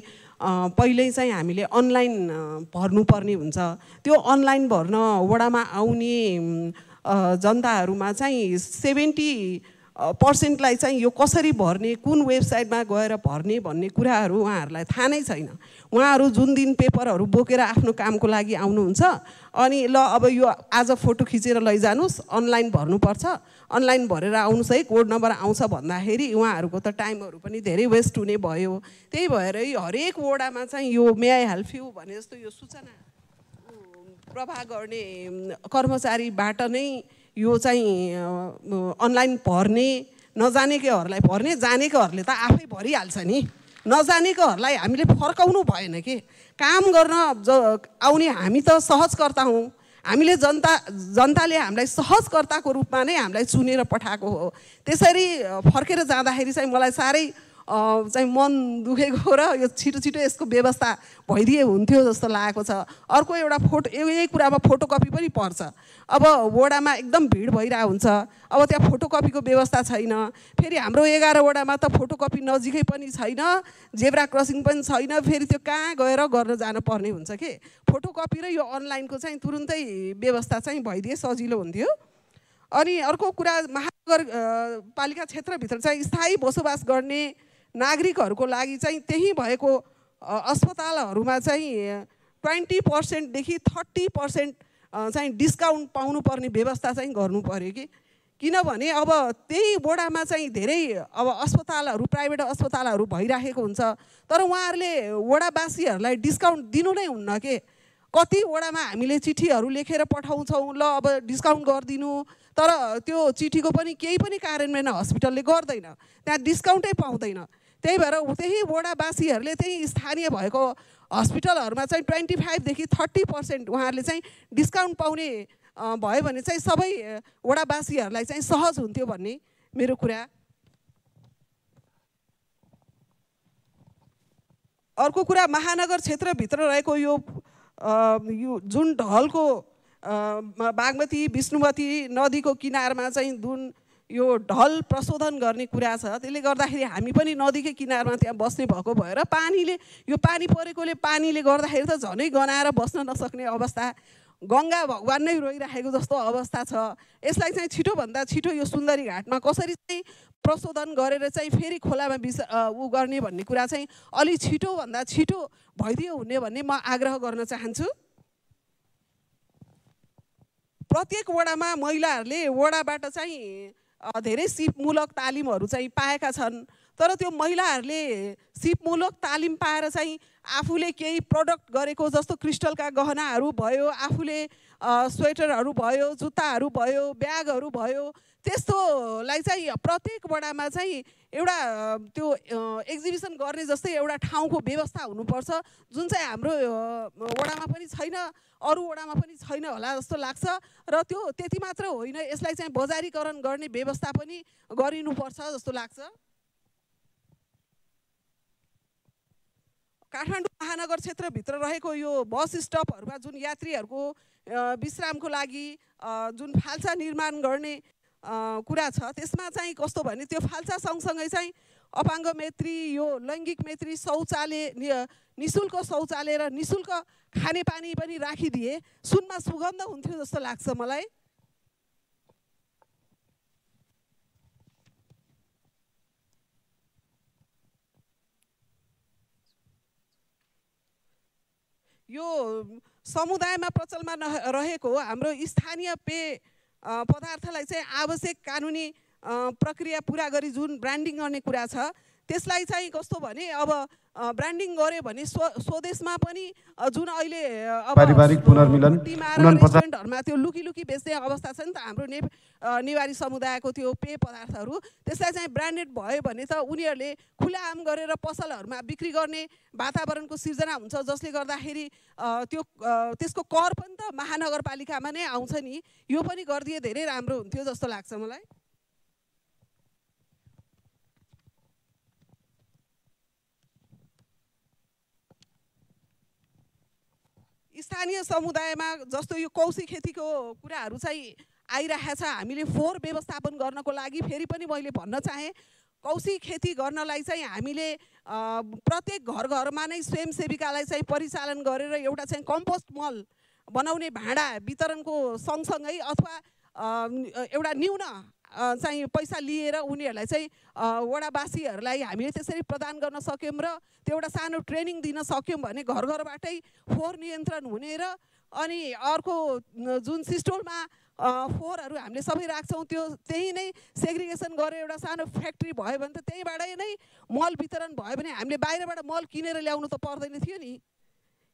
पहिल्यै चाहिँ हामीले अनलाइन भर्नुपर्ने हुन्छ त्यो अनलाइन भर्न वडामा आउने जनताहरूमा चाहिँ सेभेन्टी पर्सेन्टलाई चाहिँ यो कसरी भर्ने कुन वेबसाइटमा गएर भर्ने भन्ने कुराहरू उहाँहरूलाई थाहा नै छैन उहाँहरू जुन दिन पेपरहरू बोकेर आफ्नो कामको लागि आउनुहुन्छ अनि ल अब यो आज फोटो खिचेर लैजानुहोस् अनलाइन भर्नुपर्छ अनलाइन भरेर आउनुहोस् है कोड नम्बर आउँछ भन्दाखेरि उहाँहरूको त टाइमहरू पनि धेरै वेस्ट हुने भयो त्यही भएर हरेक वडामा चाहिँ यो मे आई हेल्प यु भने जस्तो यो सूचना प्रभाव गर्ने कर्मचारीबाट नै यो चाहिँ अनलाइन भर्ने नजानेकैहरूलाई भर्ने जानेकोहरूले त आफै भरिहाल्छ नि नजानेकोहरूलाई हामीले फर्काउनु भएन कि काम गर्न ज आउने हामी त सहजकर्ता हौँ हामीले जनता जनताले हामीलाई सहजकर्ताको रूपमा नै हामीलाई चुनेर पठाएको हो त्यसरी फर्केर जाँदाखेरि चाहिँ मलाई साह्रै चाहिँ मन दुखेको र यो छिटो छिटो यसको व्यवस्था भइदिए हुन्थ्यो जस्तो लागेको छ अर्को एउटा फोटो यही कुरामा फोटोकपी पनि पर्छ अब वडामा एकदम भिड भइरहेको हुन्छ अब त्यहाँ फोटोकपीको व्यवस्था छैन फेरि हाम्रो एघारवटामा त फोटोकपी नजिकै पनि छैन जेब्रा क्रसिङ पनि छैन फेरि त्यो कहाँ गएर गर्न जानुपर्ने हुन्छ के फोटोकपी र यो अनलाइनको चाहिँ तुरुन्तै व्यवस्था चाहिँ भइदिए सजिलो हुन्थ्यो अनि अर्को कुरा महानगरपालिका क्षेत्रभित्र चाहिँ स्थायी बसोबास गर्ने नागरिकहरूको लागि चाहिँ त्यही भएको अस्पतालहरूमा चाहिँ ट्वेन्टी पर्सेन्टदेखि थर्टी पर्सेन्ट चाहिँ डिस्काउन्ट पाउनुपर्ने व्यवस्था चाहिँ गर्नु पऱ्यो कि किनभने अब त्यही वडामा चाहिँ धेरै अब अस्पतालहरू प्राइभेट अस्पतालहरू भइराखेको हुन्छ तर उहाँहरूले वडावासीहरूलाई डिस्काउन्ट दिनु नै हुन्न के कतिवटामा हामीले चिठीहरू लेखेर पठाउँछौँ ल अब डिस्काउन्ट गरिदिनु तर त्यो चिठीको पनि केही पनि कार्यान्वयन हस्पिटलले गर्दैन त्यहाँ डिस्काउन्टै पाउँदैन त्यही भएर त्यही वडावासीहरूले त्यही स्थानीय भएको हस्पिटलहरूमा चाहिँ ट्वेन्टी फाइभदेखि थर्टी पर्सेन्ट उहाँहरूले चाहिँ डिस्काउन्ट पाउने भयो भने चाहिँ सबै वडावासीहरूलाई चाहिँ सहज हुन्थ्यो भन्ने मेरो कुरा अर्को कुरा महानगर क्षेत्रभित्र रहेको यो, यो जुन ढलको बागमती विष्णुमती नदीको किनारमा चाहिँ जुन यो ढल प्रशोधन गर्ने कुरा छ त्यसले गर्दाखेरि हामी पनि नदीकै किनारमा त्यहाँ बस्ने भएको भएर पानीले यो पानी परेकोले पानीले गर्दाखेरि त झनै गनाएर बस्न नसक्ने अवस्था गङ्गा भगवान् नै रोइराखेको जस्तो अवस्था छ यसलाई चाहिँ छिटोभन्दा छिटो यो सुन्दरी घाटमा कसरी चाहिँ प्रशोधन गरेर चाहिँ फेरि खोलामा बिस ऊ गर्ने भन्ने कुरा चाहिँ अलि छिटोभन्दा छिटो भइदियो हुने भन्ने म आग्रह गर्न चाहन्छु प्रत्येक वडामा महिलाहरूले वडाबाट चाहिँ धेरै सिपमूलक तालिमहरू चाहिँ पाएका छन् तर त्यो महिलाहरूले सिपमूलक तालिम पाएर चाहिँ आफूले केही प्रडक्ट गरेको जस्तो क्रिस्टलका गहनाहरू भयो आफूले स्वेटरहरू भयो जुत्ताहरू भयो ब्यागहरू भयो त्यस्तोलाई चाहिँ प्रत्येक वडामा चाहिँ एउटा त्यो एक्जिबिसन गर्ने जस्तै एउटा ठाउँको व्यवस्था हुनुपर्छ जुन चाहिँ हाम्रो वडामा पनि छैन अरू वडामा पनि छैन होला जस्तो लाग्छ र त्यो त्यति मात्र होइन यसलाई चाहिँ बजारीकरण गर्ने व्यवस्था पनि गरिनुपर्छ जस्तो लाग्छ काठमाडौँ महानगर क्षेत्रभित्र रहेको यो बस स्टपहरूमा जुन यात्रीहरूको विश्रामको लागि जुन फाल्सा निर्माण गर्ने कुरा छ त्यसमा चाहिँ कस्तो भने त्यो फाल्सा सँगसँगै चाहिँ अपाङ्ग मैत्री यो लैङ्गिक मैत्री शौचालय नि शुल्क शौचालय र निशुल्क खानेपानी पनि राखिदिए सुनमा सुगन्ध हुन्थ्यो जस्तो लाग्छ मलाई यो समुदायमा प्रचलनमा रहेको हाम्रो स्थानीय पेय पदार्थलाई चाहिँ आवश्यक कानुनी प्रक्रिया पुरा गरी जुन ब्रान्डिङ गर्ने कुरा छ त्यसलाई चाहिँ कस्तो भने अब ब्रान्डिङ गर्यो भने स्व स्वदेशमा पनि जुन अहिले पारिवारिक पुनर्मिलन रेस्टुरेन्टहरूमा त्यो लुकी लुकी बेच्ने अवस्था छ नि त हाम्रो ने नेवारी समुदायको त्यो पेय पदार्थहरू त्यसलाई चाहिँ ब्रान्डेड भयो भने त उनीहरूले खुला आम गरेर पसलहरूमा बिक्री गर्ने वातावरणको सिर्जना हुन्छ जसले गर्दाखेरि त्यो त्यसको कर पनि त महानगरपालिकामा नै आउँछ नि यो पनि गरिदिए धेरै राम्रो हुन्थ्यो जस्तो लाग्छ मलाई स्थानीय समुदायमा जस्तो यो कौशी खेतीको कुराहरू चाहिँ आइरहेको छ हामीले फोहोर व्यवस्थापन गर्नको लागि फेरि पनि मैले भन्न चाहेँ कौशी खेती गर्नलाई चाहिँ हामीले प्रत्येक घर घरमा नै स्वयंसेविकालाई चाहिँ परिचालन गरेर एउटा चाहिँ कम्पोस्ट मल बनाउने भाँडा वितरणको सँगसँगै अथवा एउटा न्यून चाहिँ पैसा लिएर उनीहरूलाई चाहिँ वडावासीहरूलाई हामीले त्यसरी प्रदान गर्न सक्यौँ र त्यो एउटा सानो ट्रेनिङ दिन सक्यौँ भने घर घरबाटै फोहोर नियन्त्रण हुने र अनि अर्को जुन सिस्टोलमा फोहोरहरू हामीले सबै राख्छौँ त्यो त्यही नै सेग्रिगेसन गरेर एउटा सानो फ्याक्ट्री भयो भने त त्यहीँबाटै नै मल वितरण भयो भने हामीले बाहिरबाट मल किनेर ल्याउनु त पर्दैन थियो नि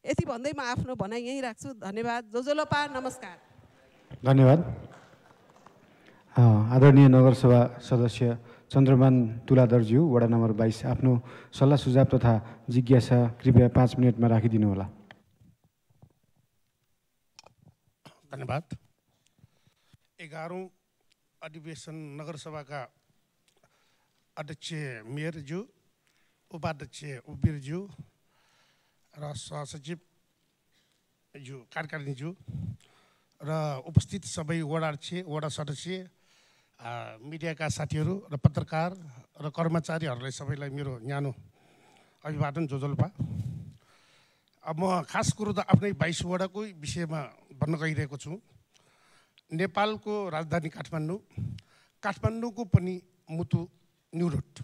यति भन्दै म आफ्नो भनाइ यहीँ राख्छु धन्यवाद जोजोलोपा नमस्कार धन्यवाद आदरणीय नगरसभा सदस्य चन्द्रमान तुलादरज्यू वडा नम्बर बाइस आफ्नो सल्लाह सुझाव तथा जिज्ञासा कृपया पाँच मिनटमा होला धन्यवाद एघारौँ अधिवेशन नगरसभाका अध्यक्ष मेयरज्यू उपाध्यक्ष उबिरज्यू र सहसचिवज्यू कार्यकारिणीज्यू र उपस्थित सबै वडा अध्यक्ष वडा सदस्य मिडियाका साथीहरू र पत्रकार र कर्मचारीहरूलाई सबैलाई मेरो न्यानो अभिवादन जोजोल्पा अब म खास कुरो त आफ्नै वडाको विषयमा भन्न गइरहेको छु नेपालको राजधानी काठमाडौँ काठमाडौँको पनि मुतु न्युरोट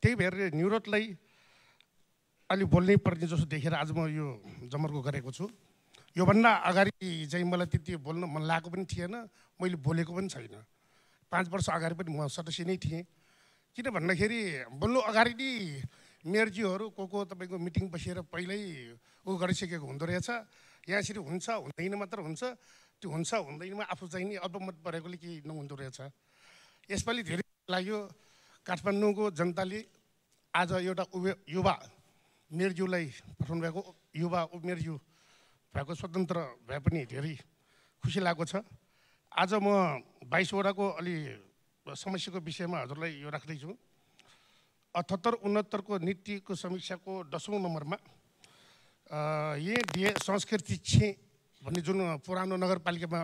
त्यही भएर न्युरोटलाई अलि बोल्नै पर्ने जस्तो देखेर आज म यो जमर्को गरेको छु योभन्दा अगाडि चाहिँ मलाई त्यति बोल्न मन लागेको पनि थिएन मैले बोलेको पनि छैन पाँच वर्ष अगाडि पनि म सदस्य नै थिएँ किन भन्दाखेरि बोल्नु अगाडि नै मेयरजीहरू को को तपाईँको मिटिङ बसेर पहिल्यै ऊ गरिसकेको हुँदो रहेछ यहाँ यसरी हुन्छ हुँदैन मात्र हुन्छ त्यो हुन्छ हुँदैनमा आफू चाहिँ नि अल्पमत परेकोले केही नहुँदो रहेछ यसपालि धेरै लाग्यो काठमाडौँको जनताले आज एउटा उ युवा मेयरज्यूलाई पठाउनु भएको युवा उमेरज्यू भएको स्वतन्त्र भए पनि धेरै खुसी लागेको छ आज म बाइसवटाको अलि समस्याको विषयमा हजुरलाई यो राख्दैछु अठहत्तर उनहत्तरको नीतिको समीक्षाको दसौँ नम्बरमा यही दिए संस्कृति छे भन्ने जुन पुरानो नगरपालिकामा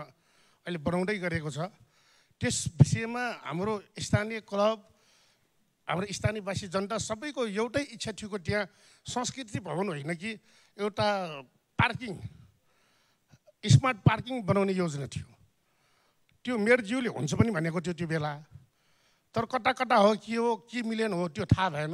अहिले बनाउँदै गरेको छ त्यस विषयमा हाम्रो स्थानीय क्लब हाम्रो स्थानीयवासी जनता सबैको एउटै इच्छा थियो त्यहाँ संस्कृति भवन होइन कि एउटा पार्किङ स्मार्ट पार्किङ बनाउने योजना थियो त्यो मेरो जिउले हुन्छ पनि भनेको थियो त्यो बेला तर कता कता हो के हो के मिलेन हो त्यो थाहा भएन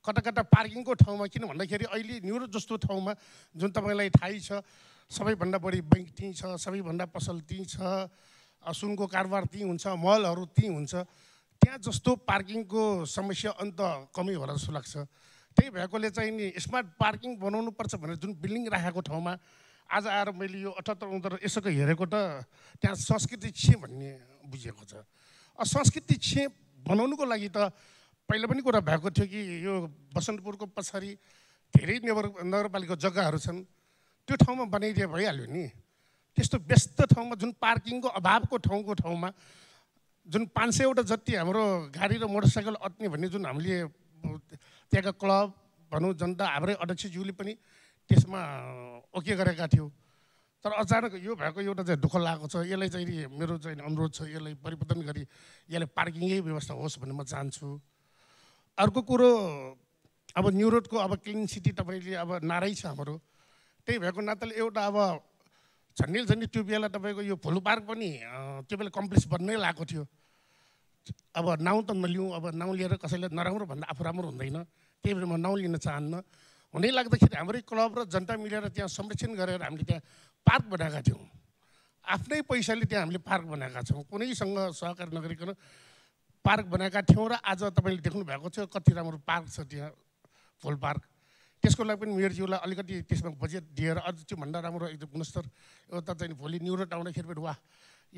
कता कता पार्किङको ठाउँमा किन भन्दाखेरि अहिले न्युरो जस्तो ठाउँमा जुन तपाईँलाई थाहै छ सबैभन्दा बढी ब्याङ्क त्यहीँ छ सबैभन्दा पसल त्यहीँ छ सुनको कारोबार त्यहीँ हुन्छ मलहरू त्यहीँ हुन्छ त्यहाँ जस्तो पार्किङको समस्या अन्त कमी होला जस्तो लाग्छ त्यही भएकोले चाहिँ नि स्मार्ट पार्किङ बनाउनुपर्छ भनेर जुन बिल्डिङ राखेको ठाउँमा आज आएर मैले यो अठहत्तर उत्तर यसोको हेरेको त त्यहाँ संस्कृति छे भन्ने बुझेको छ संस्कृति छे बनाउनुको लागि त पहिला पनि कुरा भएको थियो कि यो बसन्तपुरको पछाडि धेरै नगर नगरपालिका जग्गाहरू छन् त्यो ठाउँमा बनाइदिए भइहाल्यो नि त्यस्तो व्यस्त ठाउँमा जुन पार्किङको अभावको ठाउँको ठाउँमा जुन पाँच सयवटा जति हाम्रो गाडी र मोटरसाइकल अट्ने भन्ने जुन हामीले त्यहाँका क्लब भनौँ जनता हाम्रै अध्यक्षज्यूले पनि त्यसमा ओके गरेका थियौँ तर अचानक यो भएको एउटा चाहिँ दुःख लागेको छ यसलाई चाहिँ मेरो चाहिँ अनुरोध छ यसलाई परिवर्तन गरी यसलाई पार्किङै व्यवस्था होस् भन्ने म चाहन्छु अर्को कुरो अब न्यु रोडको अब क्लिन सिटी तपाईँले अब नारै छ हाम्रो त्यही भएको नाताले एउटा अब झन्डिल झन्डी त्यो बेला तपाईँको यो फुलु पार्क पनि त्यो बेला कम्प्लिस बन्नै लागेको थियो अब नाउँ त नलिउँ अब नाउँ लिएर कसैले नराम्रो भन्दा आफू राम्रो हुँदैन त्यही भएर म नाउँ लिन चाहन्न हुनै लाग्दाखेरि हाम्रै क्लब र जनता मिलेर त्यहाँ संरक्षण गरेर हामीले त्यहाँ पार्क बनाएका थियौँ आफ्नै पैसाले त्यहाँ हामीले पार्क बनाएका छौँ कुनैसँग सहकार नगरिकन पार्क बनाएका थियौँ र आज तपाईँले देख्नु भएको छ कति राम्रो पार्क छ त्यहाँ फुल पार्क त्यसको लागि पनि मेयरज्यूलाई अलिकति त्यसमा बजेट दिएर अझ त्योभन्दा राम्रो एकदम गुणस्तर एउटा चाहिँ भोलि न्यु रोड आउँदाखेरि पनि वा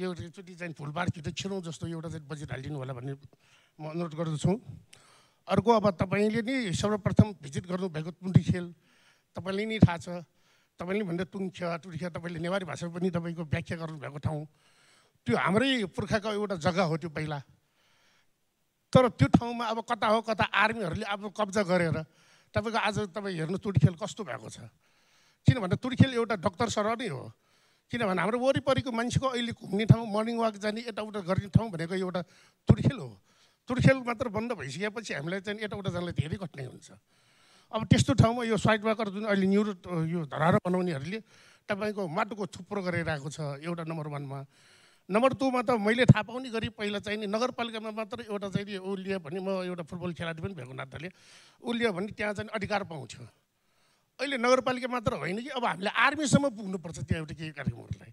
यो एकचोटि चाहिँ फुल पार्क छिटो छिरौँ जस्तो एउटा चाहिँ बजेट हालिदिनु होला भन्ने म अनुरोध गर्दछु अर्को अब तपाईँले नै सर्वप्रथम भिजिट गर्नुभएको खेल तपाईँलाई नै थाहा छ तपाईँले भन्दा तुङ्ख्या टुङ्ख्या तपाईँले नेवारी भाषा पनि तपाईँको व्याख्या गर्नुभएको ठाउँ त्यो हाम्रै पुर्खाको एउटा जग्गा हो त्यो पहिला तर त्यो ठाउँमा अब कता हो कता आर्मीहरूले आफ्नो कब्जा गरेर तपाईँको आज तपाईँ हेर्नु तुडखेल कस्तो भएको छ किन भन्दा तुडखेल एउटा डक्टर सर नै हो किनभने हाम्रो वरिपरिको मान्छेको अहिले घुम्ने ठाउँ मर्निङ वाक जाने यताउता गर्ने ठाउँ भनेको एउटा तुडखेल हो तुर्खेल मात्र बन्द भइसकेपछि हामीलाई चाहिँ यताउता जानलाई धेरै कठिनाइ हुन्छ अब त्यस्तो ठाउँमा यो साइड वाकर जुन अहिले न्युरो यो धरारो बनाउनेहरूले तपाईँको माटोको थुप्रो गरेर छ एउटा नम्बर वानमा नम्बर टूमा त मैले थाहा पाउने गरी पहिला चाहिँ नि नगरपालिकामा मात्र एउटा चाहिँ ऊ लियो भने म एउटा फुटबल खेलाडी पनि भएको नाताले लियो भने त्यहाँ चाहिँ अधिकार पाउँथ्यो अहिले नगरपालिका मात्र होइन कि अब हामीले आर्मीसम्म पुग्नुपर्छ त्यहाँ एउटा केही कार्यक्रमहरूलाई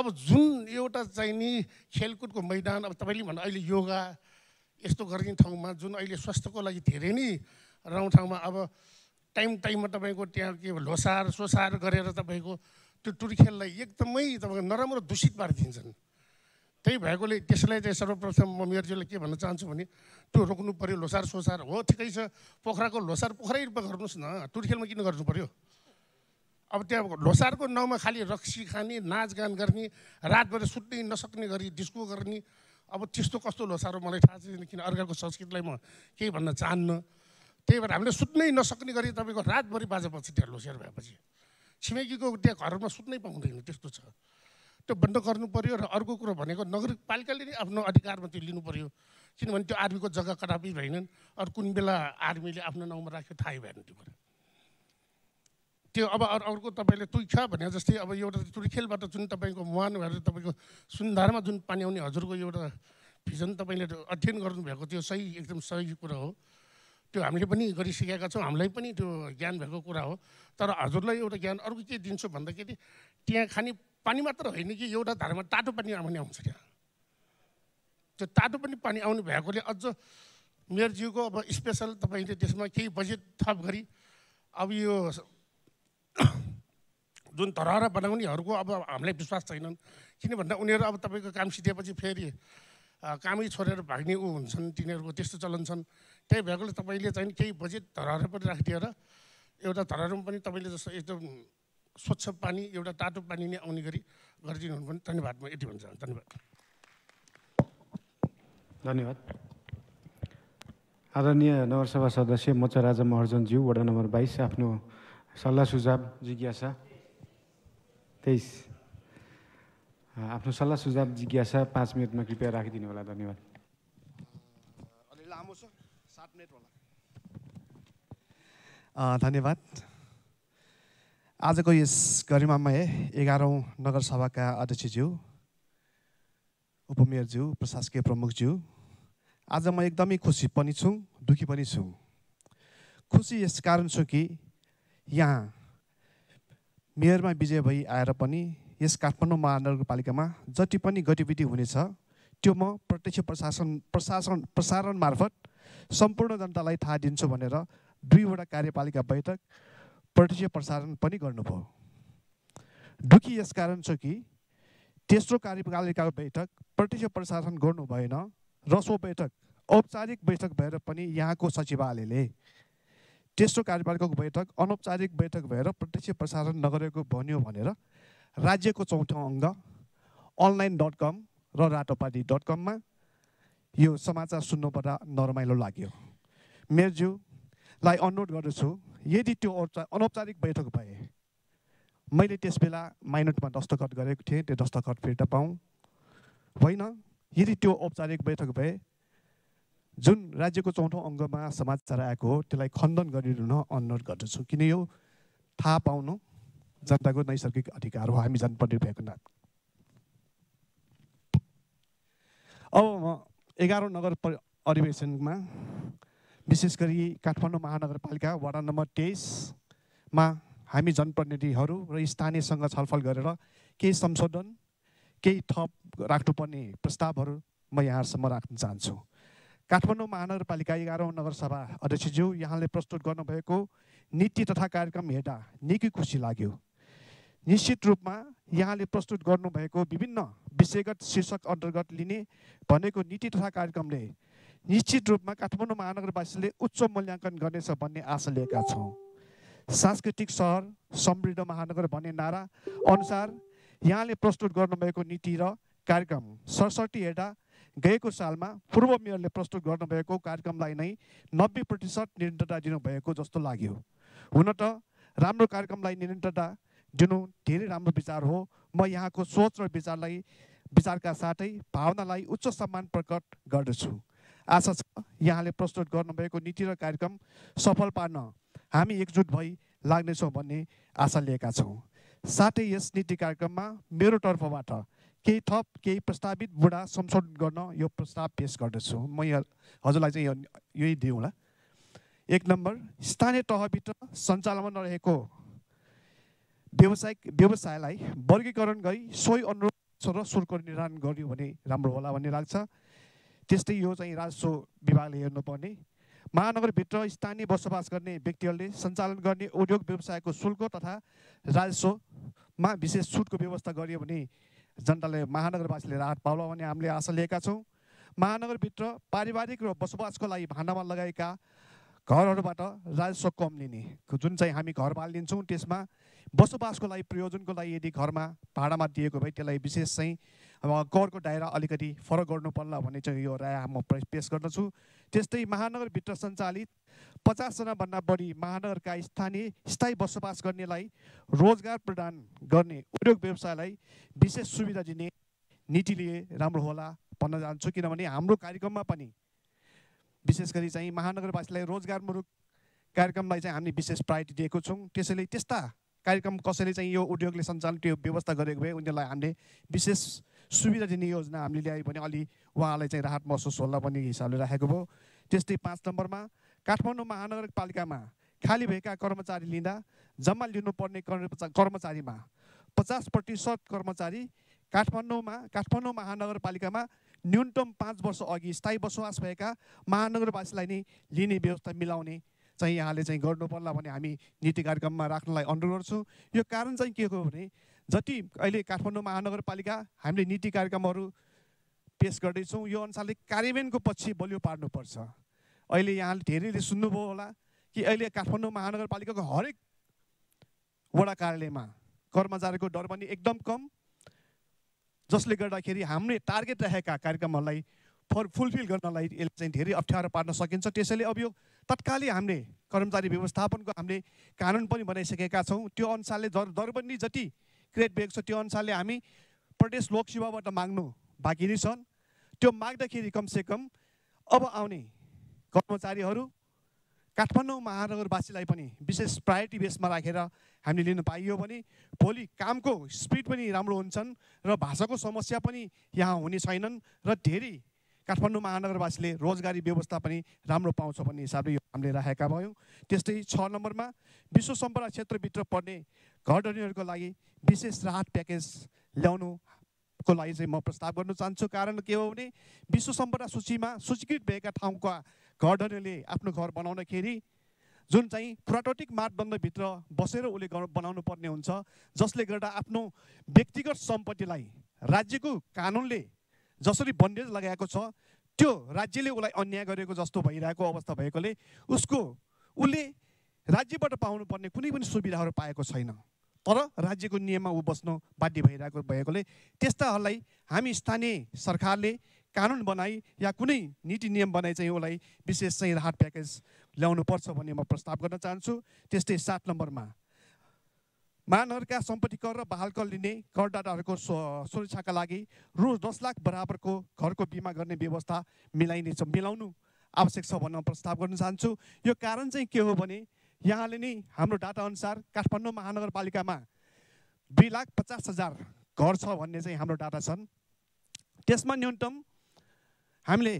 अब जुन एउटा चाहिँ नि खेलकुदको मैदान अब तपाईँले भन्नु अहिले योगा यस्तो गर्ने ठाउँमा जुन अहिले स्वास्थ्यको लागि धेरै नै राम्रो ठाउँमा अब टाइम टाइममा तपाईँको त्यहाँ के लोसार सोसार गरेर तपाईँको त्यो टुर्खेललाई एकदमै तपाईँको नराम्रो दूषित पारिदिन्छन् त्यही भएकोले त्यसलाई चाहिँ सर्वप्रथम म मेयरजीलाई के भन्न चाहन्छु भने त्यो रोक्नु पऱ्यो लोसार सोसार हो ठिकै छ पोखराको लोसार रूपमा गर्नुहोस् न टुर्खेलमा किन गर्नु पऱ्यो अब त्यहाँ लोसारको नाउँमा खालि रक्सी खाने नाचगान गर्ने रातभरि सुत्नै नसक्ने गरी डिस्को गर्ने अब त्यस्तो कस्तो लोसारो मलाई थाहा छैन किन अर्काको संस्कृतिलाई म केही भन्न चाहन्न त्यही भएर हामीले सुत्नै नसक्ने गरी तपाईँको रातभरि बाजा बज्छ त्यहाँ लोसेर भएपछि छिमेकीको त्यहाँ घरमा सुत्नै पाउँदैन त्यस्तो छ त्यो बन्द गर्नु पऱ्यो र अर्को कुरो भनेको नगरपालिकाले नै आफ्नो अधिकारमा त्यो लिनु पऱ्यो किनभने त्यो आर्मीको जग्गा कदापि भएनन् अरू कुन बेला आर्मीले आफ्नो नाउँमा राख्यो थाहै भएन त्यो कुरा त्यो अब अरू अर्को तपाईँले तुई छ भने जस्तै अब एउटा तुरिखेलबाट जुन तपाईँको मुहान भएर तपाईँको सुन्धारमा जुन पानी आउने हजुरको एउटा फिजन तपाईँले अध्ययन गर्नुभएको त्यो सही एकदम सही कुरा हो त्यो हामीले पनि गरिसकेका छौँ हामीलाई पनि त्यो ज्ञान भएको कुरा हो तर हजुरलाई एउटा ज्ञान अर्को के दिन्छु भन्दाखेरि त्यहाँ खाने पानी मात्र होइन कि एउटा धारामा तातो पानी आउने आउँछ त्यहाँ त्यो तातो पनि पानी आउनु भएकोले अझ मेरो जिउको अब स्पेसल तपाईँले त्यसमा केही बजेट थप गरी अब यो जुन धरहरा बनाउनेहरूको अब हामीलाई विश्वास छैनन् किन भन्दा उनीहरू अब तपाईँको काम सिधेपछि फेरि कामै छोडेर भाग्ने ऊ हुन्छन् तिनीहरूको त्यस्तो चलन छन् त्यही भएकोले तपाईँले चाहिँ केही बजेट धरहरा पनि राखिदिएर एउटा धरहरामा पनि तपाईँले जस्तो एकदम स्वच्छ पानी एउटा तातो पानी नै आउने गरी गरिदिनु भने धन्यवाद म यति भन्छ धन्यवाद धन्यवाद आदरणीय नगरसभा सदस्य चाहिँ राजा महर्जनज्यू वडा नम्बर बाइस आफ्नो सल्लाह सुझाव जिज्ञासा तेइस आफ्नो सल्लाह सुझाव जिज्ञासा पाँच मिनटमा कृपया राखिदिनु होला धन्यवाद सात मिनट होला धन्यवाद आजको यस गरिमामय एघारौँ नगरसभाका अध्यक्षज्यू उपमेयरज्यू प्रशासकीय प्रमुखज्यू आज म एकदमै खुसी पनि छु दुःखी पनि छु खुसी यस कारण छु कि यहाँ मेयरमा विजय भई आएर पनि यस काठमाडौँ महानगरपालिकामा जति पनि गतिविधि हुनेछ त्यो म प्रत्यक्ष प्रशासन प्रशासन प्रसारण मार्फत सम्पूर्ण जनतालाई थाहा दिन्छु भनेर दुईवटा कार्यपालिका बैठक प्रत्यक्ष प्रसारण पनि गर्नुभयो दुःखी यस कारण छ कि तेस्रो कार्यपालिका बैठक प्रत्यक्ष प्रसारण गर्नु भएन र सो बैठक औपचारिक बैठक भएर पनि यहाँको सचिवालयले तेस्रो कार्यपालिकाको बैठक अनौपचारिक बैठक भएर प्रत्यक्ष प्रसारण नगरेको भन्यो भनेर राज्यको चौथो अङ्ग अनलाइन डट कम र रातोपाटी डट कममा यो समाचार सुन्नुबाट नरमाइलो लाग्यो मेरज्यूलाई अनुरोध गर्दछु यदि त्यो अनौपचारिक बैठक भए मैले त्यस बेला माइनटमा दस्तखत गरेको थिएँ त्यो दस्तखत फिर्ता पाऊँ होइन यदि त्यो औपचारिक बैठक भए जुन राज्यको चौथो अङ्गमा समाचार आएको हो त्यसलाई खण्डन गरिरहन अनुरोध गर्दछु किन यो थाहा पाउनु जनताको नैसर्गिक अधिकार हो हामी जानुपर्ने भएको नाथ अब म एघारौँ नगर अधिवेशनमा विशेष गरी काठमाडौँ महानगरपालिका वडा नम्बर तेइसमा हामी जनप्रतिनिधिहरू र स्थानीयसँग छलफल गरेर केही संशोधन केही थप राख्नुपर्ने प्रस्तावहरू म यहाँहरूसम्म राख्न चाहन्छु काठमाडौँ महानगरपालिका एघारौँ नगरसभा अध्यक्षज्यू यहाँले प्रस्तुत गर्नुभएको नीति तथा कार्यक्रम हेर्दा निकै खुसी लाग्यो निश्चित रूपमा यहाँले प्रस्तुत गर्नुभएको विभिन्न विषयगत शीर्षक अन्तर्गत लिने भनेको नीति तथा कार्यक्रमले निश्चित रूपमा काठमाडौँ महानगरवासीले उच्च मूल्याङ्कन गर्नेछ भन्ने आशा लिएका छौँ सांस्कृतिक सहर समृद्ध महानगर भन्ने नारा अनुसार यहाँले प्रस्तुत गर्नुभएको नीति र कार्यक्रम सरसर्टी हेर्दा गएको सालमा पूर्व मेयरले प्रस्तुत गर्नुभएको कार्यक्रमलाई नै नब्बे प्रतिशत निरन्तरता दिनुभएको जस्तो लाग्यो हुन त राम्रो कार्यक्रमलाई निरन्तरता दिनु धेरै राम्रो विचार हो म यहाँको सोच र विचारलाई विचारका साथै भावनालाई उच्च सम्मान प्रकट गर्दछु आशा छ यहाँले प्रस्तुत गर्नुभएको नीति र कार्यक्रम सफल पार्न हामी एकजुट भई लाग्नेछौँ भन्ने आशा लिएका छौँ साथै यस नीति कार्यक्रममा मेरो तर्फबाट केही थप केही प्रस्तावित बुढा संशोधन गर्न यो प्रस्ताव पेस गर्दछु म यहाँ हजुरलाई चाहिँ यो यही दिउँला एक नम्बर स्थानीय तहभित्र सञ्चालनमा नरहेको व्यवसायिक व्यवसायलाई वर्गीकरण गरी सोही अनुरूप र शुल्क निर्धारण गर्यो भने राम्रो होला भन्ने लाग्छ त्यस्तै यो चाहिँ राजस्व विभागले हेर्नुपर्ने महानगरभित्र स्थानीय बसोबास गर्ने व्यक्तिहरूले सञ्चालन गर्ने उद्योग व्यवसायको शुल्क तथा राजस्वमा विशेष छुटको व्यवस्था गरियो भने जनताले महानगरवासीले राहत पाउला भन्ने हामीले आशा लिएका छौँ महानगरभित्र पारिवारिक र बसोबासको लागि भान्डामा लगाएका घरहरूबाट राजस्व कम लिने जुन चाहिँ हामी घर लिन्छौँ त्यसमा बसोबासको लागि प्रयोजनको लागि यदि घरमा भाडामा दिएको भए त्यसलाई विशेष चाहिँ करको दायरा अलिकति फरक गर्नु पर्ला भन्ने चाहिँ यो राय म पेस गर्दछु त्यस्तै महानगरभित्र सञ्चालित पचासजनाभन्दा बढी महानगरका स्थानीय स्थायी बसोबास गर्नेलाई रोजगार प्रदान गर्ने उद्योग व्यवसायलाई विशेष सुविधा दिने नीति लिए राम्रो होला भन्न चाहन्छु किनभने हाम्रो कार्यक्रममा पनि विशेष गरी चाहिँ महानगरवासीलाई रोजगारमूलक कार्यक्रमलाई चाहिँ हामीले विशेष प्रायोरिटी दिएको छौँ त्यसैले त्यस्ता कार्यक्रम कसैले चाहिँ यो उद्योगले सञ्चालन त्यो व्यवस्था गरेको भए उनीहरूलाई हामीले विशेष सुविधा दिने योजना हामीले ल्यायो भने अलि उहाँलाई चाहिँ राहत महसुस होला भन्ने हिसाबले राखेको भयो त्यस्तै पाँच नम्बरमा काठमाडौँ महानगरपालिकामा खाली भएका कर्मचारी लिँदा जम्मा लिनुपर्ने कर्मचारीमा पचास प्रतिशत कर्मचारी काठमाडौँमा काठमाडौँ महानगरपालिकामा न्यूनतम पाँच वर्ष अघि स्थायी बसोबास भएका महानगरवासीलाई नै लिने व्यवस्था मिलाउने चाहिँ यहाँले चाहिँ गर्नुपर्ला भने हामी नीति कार्यक्रममा राख्नलाई अनुरोध गर्छौँ यो कारण चाहिँ के हो भने जति अहिले काठमाडौँ महानगरपालिका हामीले नीति कार्यक्रमहरू पेस गर्दैछौँ यो अनुसारले कार्यान्वयनको पछि बलियो पार्नुपर्छ अहिले यहाँले धेरैले सुन्नुभयो होला कि अहिले काठमाडौँ महानगरपालिकाको हरेक वडा कार्यालयमा कर्मचारीको डर पनि एकदम कम जसले गर्दाखेरि हामीले टार्गेट राखेका कार्यक्रमहरूलाई फर फुलफिल गर्नलाई यसले चाहिँ धेरै अप्ठ्यारो पार्न सकिन्छ त्यसैले अब यो तत्कालै हामीले कर्मचारी व्यवस्थापनको हामीले कानुन पनि बनाइसकेका छौँ त्यो अनुसारले दर दरबन्दी जति क्रिएट भएको छ त्यो अनुसारले हामी प्रदेश लोकसेवाबाट माग्नु बाँकी नै छन् त्यो माग्दाखेरि कमसेकम अब आउने कर्मचारीहरू काठमाडौँ महानगरवासीलाई पनि विशेष प्रायोरिटी बेसमा राखेर हामीले लिन पाइयो भने भोलि कामको स्पिड पनि राम्रो हुन्छन् र भाषाको समस्या पनि यहाँ हुने छैनन् र धेरै काठमाडौँ महानगरवासीले रोजगारी व्यवस्था पनि राम्रो पाउँछ भन्ने हिसाबले यो हामीले राखेका भयौँ त्यस्तै छ नम्बरमा विश्व सम्पदा क्षेत्रभित्र पर्ने घरधनीहरूको लागि विशेष राहत प्याकेज ल्याउनुको लागि चाहिँ म प्रस्ताव गर्न चाहन्छु कारण के हो भने विश्व सम्पदा सूचीमा सूचीकृत भएका ठाउँका घरधनीले आफ्नो घर बनाउँदाखेरि जुन चाहिँ प्राटोटिक मापदण्डभित्र बसेर उसले बनाउनु पर्ने हुन्छ जसले गर्दा आफ्नो व्यक्तिगत सम्पत्तिलाई राज्यको कानुनले जसरी बन्देज लगाएको छ त्यो राज्यले उसलाई अन्याय गरेको जस्तो भइरहेको अवस्था भएकोले उसको उसले राज्यबाट पाउनुपर्ने कुनै पनि सुविधाहरू पाएको छैन तर राज्यको नियममा ऊ बस्न बाध्य भइरहेको भएकोले त्यस्ताहरूलाई हामी स्थानीय सरकारले कानुन बनाई या कुनै नीति नियम बनाई चाहिँ उसलाई विशेष चाहिँ राहत प्याकेज ल्याउनुपर्छ भन्ने म प्रस्ताव गर्न चाहन्छु त्यस्तै सात नम्बरमा मानहरूका सम्पत्ति कर र बहाल कर लिने करदाताहरूको सुरक्षाका लागि रु दस लाख बराबरको घरको बिमा गर्ने व्यवस्था मिलाइने छ मिलाउनु आवश्यक छ भन्न प्रस्ताव गर्न चाहन्छु यो कारण चाहिँ के हो भने यहाँले नै हाम्रो डाटाअनुसार काठमाडौँ महानगरपालिकामा दुई लाख पचास हजार घर छ भन्ने चाहिँ हाम्रो डाटा छन् त्यसमा न्यूनतम हामीले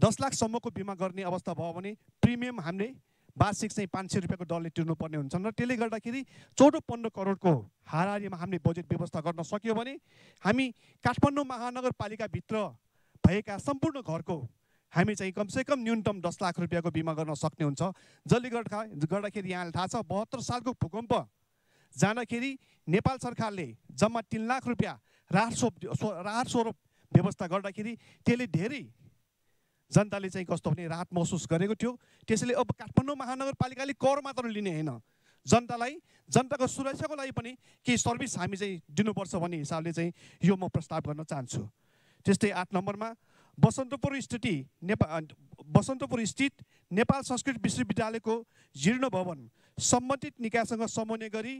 दस लाखसम्मको बिमा गर्ने अवस्था भयो भने प्रिमियम हामीले वार्षिक चाहिँ पाँच सय रुपियाँको डरले तिर्नुपर्ने हुन्छन् र त्यसले गर्दाखेरि चौध पन्ध्र करोडको हाराहारीमा हामीले बजेट व्यवस्था गर्न सक्यो भने हामी काठमाडौँ महानगरपालिकाभित्र भएका सम्पूर्ण घरको हामी चाहिँ कमसेकम न्यूनतम दस लाख रुपियाँको बिमा गर्न सक्ने हुन्छ जसले गर्दा गर्दाखेरि यहाँलाई थाहा छ बहत्तर सालको भूकम्प जाँदाखेरि नेपाल सरकारले जम्मा तिन लाख रुपियाँ राहत स्वरूप राहत स्वरूप व्यवस्था गर्दाखेरि त्यसले धेरै जनताले चाहिँ कस्तो भने राहत महसुस गरेको थियो त्यसैले अब काठमाडौँ महानगरपालिकाले कर मात्र लिने होइन जनतालाई जनताको सुरक्षाको लागि पनि केही सर्भिस हामी चाहिँ दिनुपर्छ भन्ने हिसाबले चाहिँ यो म प्रस्ताव गर्न चाहन्छु त्यस्तै आठ नम्बरमा बसन्तपुर स्थिति नेपाल बसन्तपुर स्थित नेपाल संस्कृत विश्वविद्यालयको जीर्ण भवन सम्बन्धित निकायसँग समन्वय गरी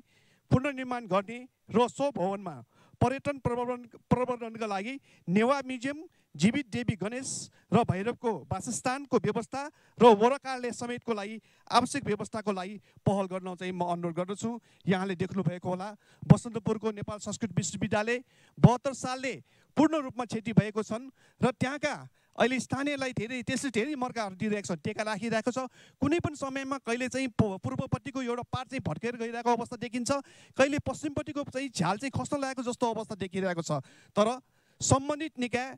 पुनर्निर्माण गर्ने र सो भवनमा पर्यटन प्रवर्धन प्रवर्धनका लागि नेवा म्युजियम जीवित देवी गणेश र भैरवको वासस्थानको व्यवस्था र वरकारले समेतको लागि आवश्यक व्यवस्थाको लागि पहल गर्न चाहिँ म अनुरोध गर्दछु यहाँले देख्नुभएको होला बसन्तपुरको नेपाल संस्कृत विश्वविद्यालय बहत्तर सालले पूर्ण रूपमा क्षति भएको छन् र त्यहाँका अहिले स्थानीयलाई धेरै त्यसले धेरै मर्काहरू दिइरहेको छ टेका राखिरहेको छ कुनै पनि समयमा कहिले चाहिँ पूर्वपट्टिको एउटा पार्ट चाहिँ भड्केर गइरहेको अवस्था देखिन्छ कहिले पश्चिमपट्टिको चाहिँ झ्याल चाहिँ खस्न लागेको जस्तो अवस्था देखिरहेको छ तर सम्बन्धित निकाय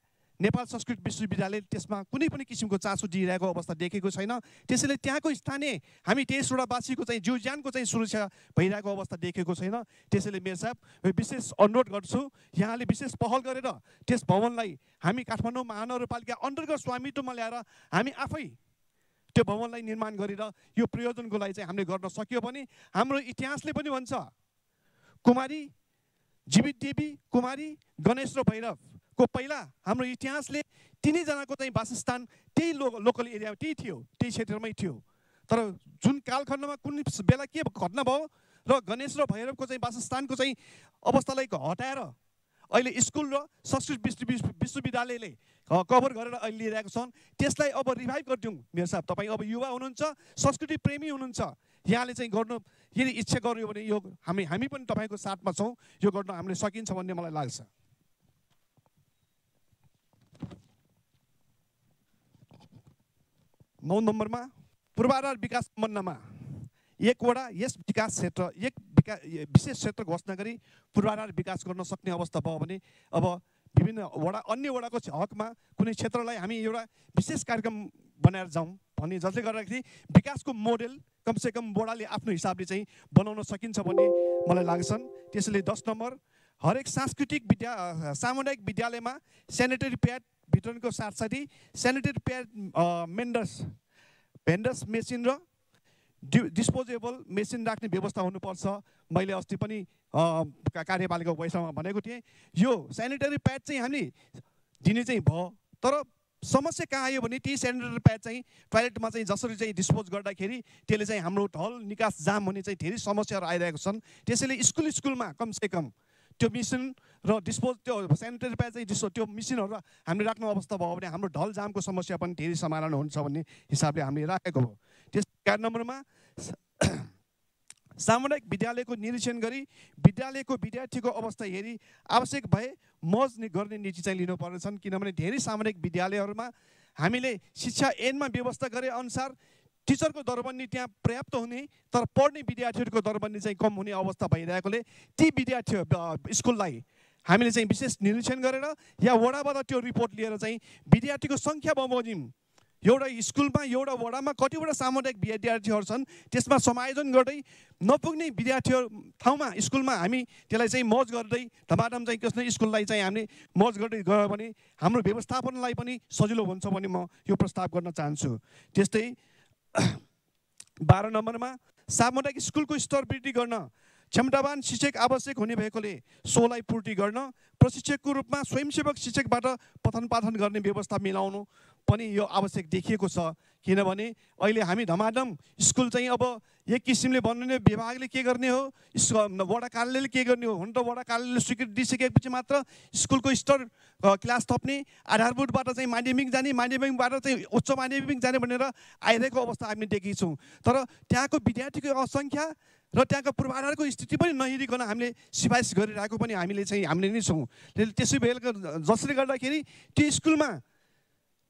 नेपाल संस्कृत विश्वविद्यालयले त्यसमा कुनै पनि किसिमको चासो दिइरहेको अवस्था देखेको छैन त्यसैले त्यहाँको स्थानीय हामी तेइसवटावासीको चाहिँ जीव ज्यानको चाहिँ सुरक्षा भइरहेको अवस्था देखेको छैन त्यसैले मेयर साहब विशेष अनुरोध गर्छु यहाँले विशेष पहल गरेर त्यस भवनलाई हामी काठमाडौँ महानगरपालिका अन्तर्गत स्वामित्वमा ल्याएर हामी आफै त्यो भवनलाई निर्माण गरेर यो प्रयोजनको लागि चाहिँ हामीले गर्न सक्यो भने हाम्रो इतिहासले पनि भन्छ कुमारी जीवित देवी कुमारी गणेश र भैरव को पहिला हाम्रो इतिहासले तिनैजनाको चाहिँ वासस्थान त्यही लो लोकल एरियामा त्यही थियो त्यही क्षेत्रमै थियो तर जुन कालखण्डमा कुन बेला के घटना भयो र गणेश र भैरवको चाहिँ वासस्थानको चाहिँ अवस्थालाई हटाएर अहिले स्कुल र संस्कृत विश्व विश्वविद्यालयले कभर गरेर अहिले लिइरहेको छन् त्यसलाई अब रिभाइभ गरिदिउँ मेरो साहब तपाईँ अब युवा हुनुहुन्छ संस्कृति प्रेमी हुनुहुन्छ यहाँले चाहिँ गर्नु यदि इच्छा गर्यो भने यो हामी हामी पनि तपाईँको साथमा छौँ यो गर्न हामीले सकिन्छ भन्ने मलाई लाग्छ नौ नम्बरमा पूर्वाधार विकास सम्बन्धमा एकवटा यस विकास क्षेत्र एक विका विशेष क्षेत्र घोषणा गरी पूर्वाधार विकास गर्न सक्ने अवस्था भयो भने अब विभिन्न वडा अन्य वडाको हकमा कुनै क्षेत्रलाई हामी एउटा विशेष कार्यक्रम बनाएर जाउँ भन्ने जसले गर्दाखेरि विकासको मोडेल कमसेकम वडाले आफ्नो हिसाबले चाहिँ बनाउन सकिन्छ भन्ने मलाई लाग्छन् त्यसैले दस नम्बर हरेक सांस्कृतिक विद्या सामुदायिक विद्यालयमा सेनिटरी प्याड भिटनको साथसाथै सेनिटरी प्याड मेन्डस भेन्डस मेसिन र डि डिस्पोजेबल मेसिन राख्ने व्यवस्था हुनुपर्छ मैले अस्ति पनि कार्यपालिका बैठकमा भनेको थिएँ यो सेनिटरी प्याड चाहिँ हामी दिने चाहिँ भयो तर समस्या कहाँ आयो भने त्यही सेनिटरी प्याड चाहिँ टोयलेटमा चाहिँ जसरी चाहिँ डिस्पोज गर्दाखेरि त्यसले चाहिँ हाम्रो ढल निकास जाम हुने चाहिँ धेरै समस्याहरू आइरहेको छन् त्यसैले स्कुल स्कुलमा कमसेकम त्यो मिसिन र डिस्पोज त्यो सेनिटरी प्याड चाहिँ डिस्पो त्यो मिसिनहरू हामीले राख्नु अवस्था भयो भने हाम्रो ढल जामको समस्या पनि धेरै समाधान हुन्छ भन्ने हिसाबले हामीले राखेको हो त्यस चार नम्बरमा सामुदायिक विद्यालयको निरीक्षण गरी विद्यालयको विद्यार्थीको अवस्था हेरी आवश्यक भए मज गर्ने नीति चाहिँ लिनुपर्नेछन् किनभने धेरै सामुदायिक विद्यालयहरूमा हामीले शिक्षा ऐनमा व्यवस्था गरे अनुसार टिचरको दरबन्दी त्यहाँ पर्याप्त हुने तर पढ्ने विद्यार्थीहरूको दरबन्दी चाहिँ कम हुने अवस्था भइरहेकोले ती विद्यार्थी स्कुललाई हामीले चाहिँ विशेष निरीक्षण गरेर या वडाबाट त्यो रिपोर्ट लिएर चाहिँ विद्यार्थीको सङ्ख्या बमोजिम एउटा स्कुलमा एउटा वडामा कतिवटा सामुदायिक विद्यार्थीहरू छन् त्यसमा समायोजन गर्दै नपुग्ने विद्यार्थीहरू ठाउँमा स्कुलमा हामी त्यसलाई चाहिँ मज गर्दै धमाधम चाहिँ कसै स्कुललाई चाहिँ हामीले मज गर्दै गयो भने हाम्रो व्यवस्थापनलाई पनि सजिलो हुन्छ भने म यो प्रस्ताव गर्न चाहन्छु त्यस्तै बाह्र नम्बरमा सामुदायिक स्कुलको स्तर वृद्धि गर्न क्षमतावान शिक्षक आवश्यक हुने भएकोले सोलाई पूर्ति गर्न प्रशिक्षकको रूपमा स्वयंसेवक शिक्षकबाट पठन पाठन गर्ने व्यवस्था मिलाउनु पनि यो आवश्यक देखिएको छ किनभने अहिले हामी धमाधम स्कुल चाहिँ अब एक किसिमले भन्नु विभागले के गर्ने हो वडा कार्यालयले के गर्ने हो हुन त वडा कार्यालयले स्वीकृति दिइसकेपछि मात्र स्कुलको स्तर क्लास थप्ने आधारभूतबाट चाहिँ माध्यमिक जाने माध्यमिकबाट चाहिँ उच्च माध्यमिक जाने भनेर आइरहेको अवस्था हामी देखेछौँ तर त्यहाँको विद्यार्थीको असङ्ख्या र त्यहाँको पूर्वाधारको स्थिति पनि नहेरिकन हामीले सिफारिस गरिरहेको पनि हामीले चाहिँ हामीले नै छौँ त्यसै बेला जसले गर्दाखेरि त्यो स्कुलमा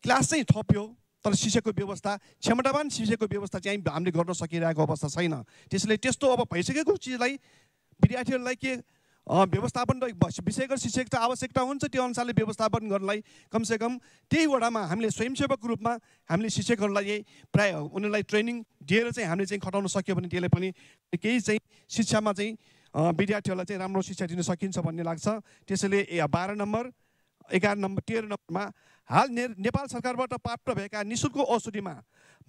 क्लास चाहिँ थप्यो तर शिक्षकको व्यवस्था क्षमतावान शिक्षकको व्यवस्था चाहिँ हामीले गर्न सकिरहेको अवस्था छैन त्यसैले त्यस्तो अब भइसकेको चिजलाई विद्यार्थीहरूलाई के व्यवस्थापन र विषयगत शिक्षक त आवश्यकता हुन्छ त्यो अनुसारले व्यवस्थापन गर्नलाई कमसेकम त्यहीवटामा हामीले स्वयंसेवक रूपमा हामीले शिक्षकहरूलाई प्राय उनीहरूलाई ट्रेनिङ दिएर चाहिँ हामीले चाहिँ खटाउन सक्यो भने त्यसले पनि केही चाहिँ शिक्षामा चाहिँ विद्यार्थीहरूलाई चाहिँ राम्रो शिक्षा दिन सकिन्छ भन्ने लाग्छ त्यसैले बाह्र नम्बर एघार नम्बर तेह्र नम्बरमा हाल ने नेपाल सरकारबाट प्राप्त भएका निशुल्क औषधिमा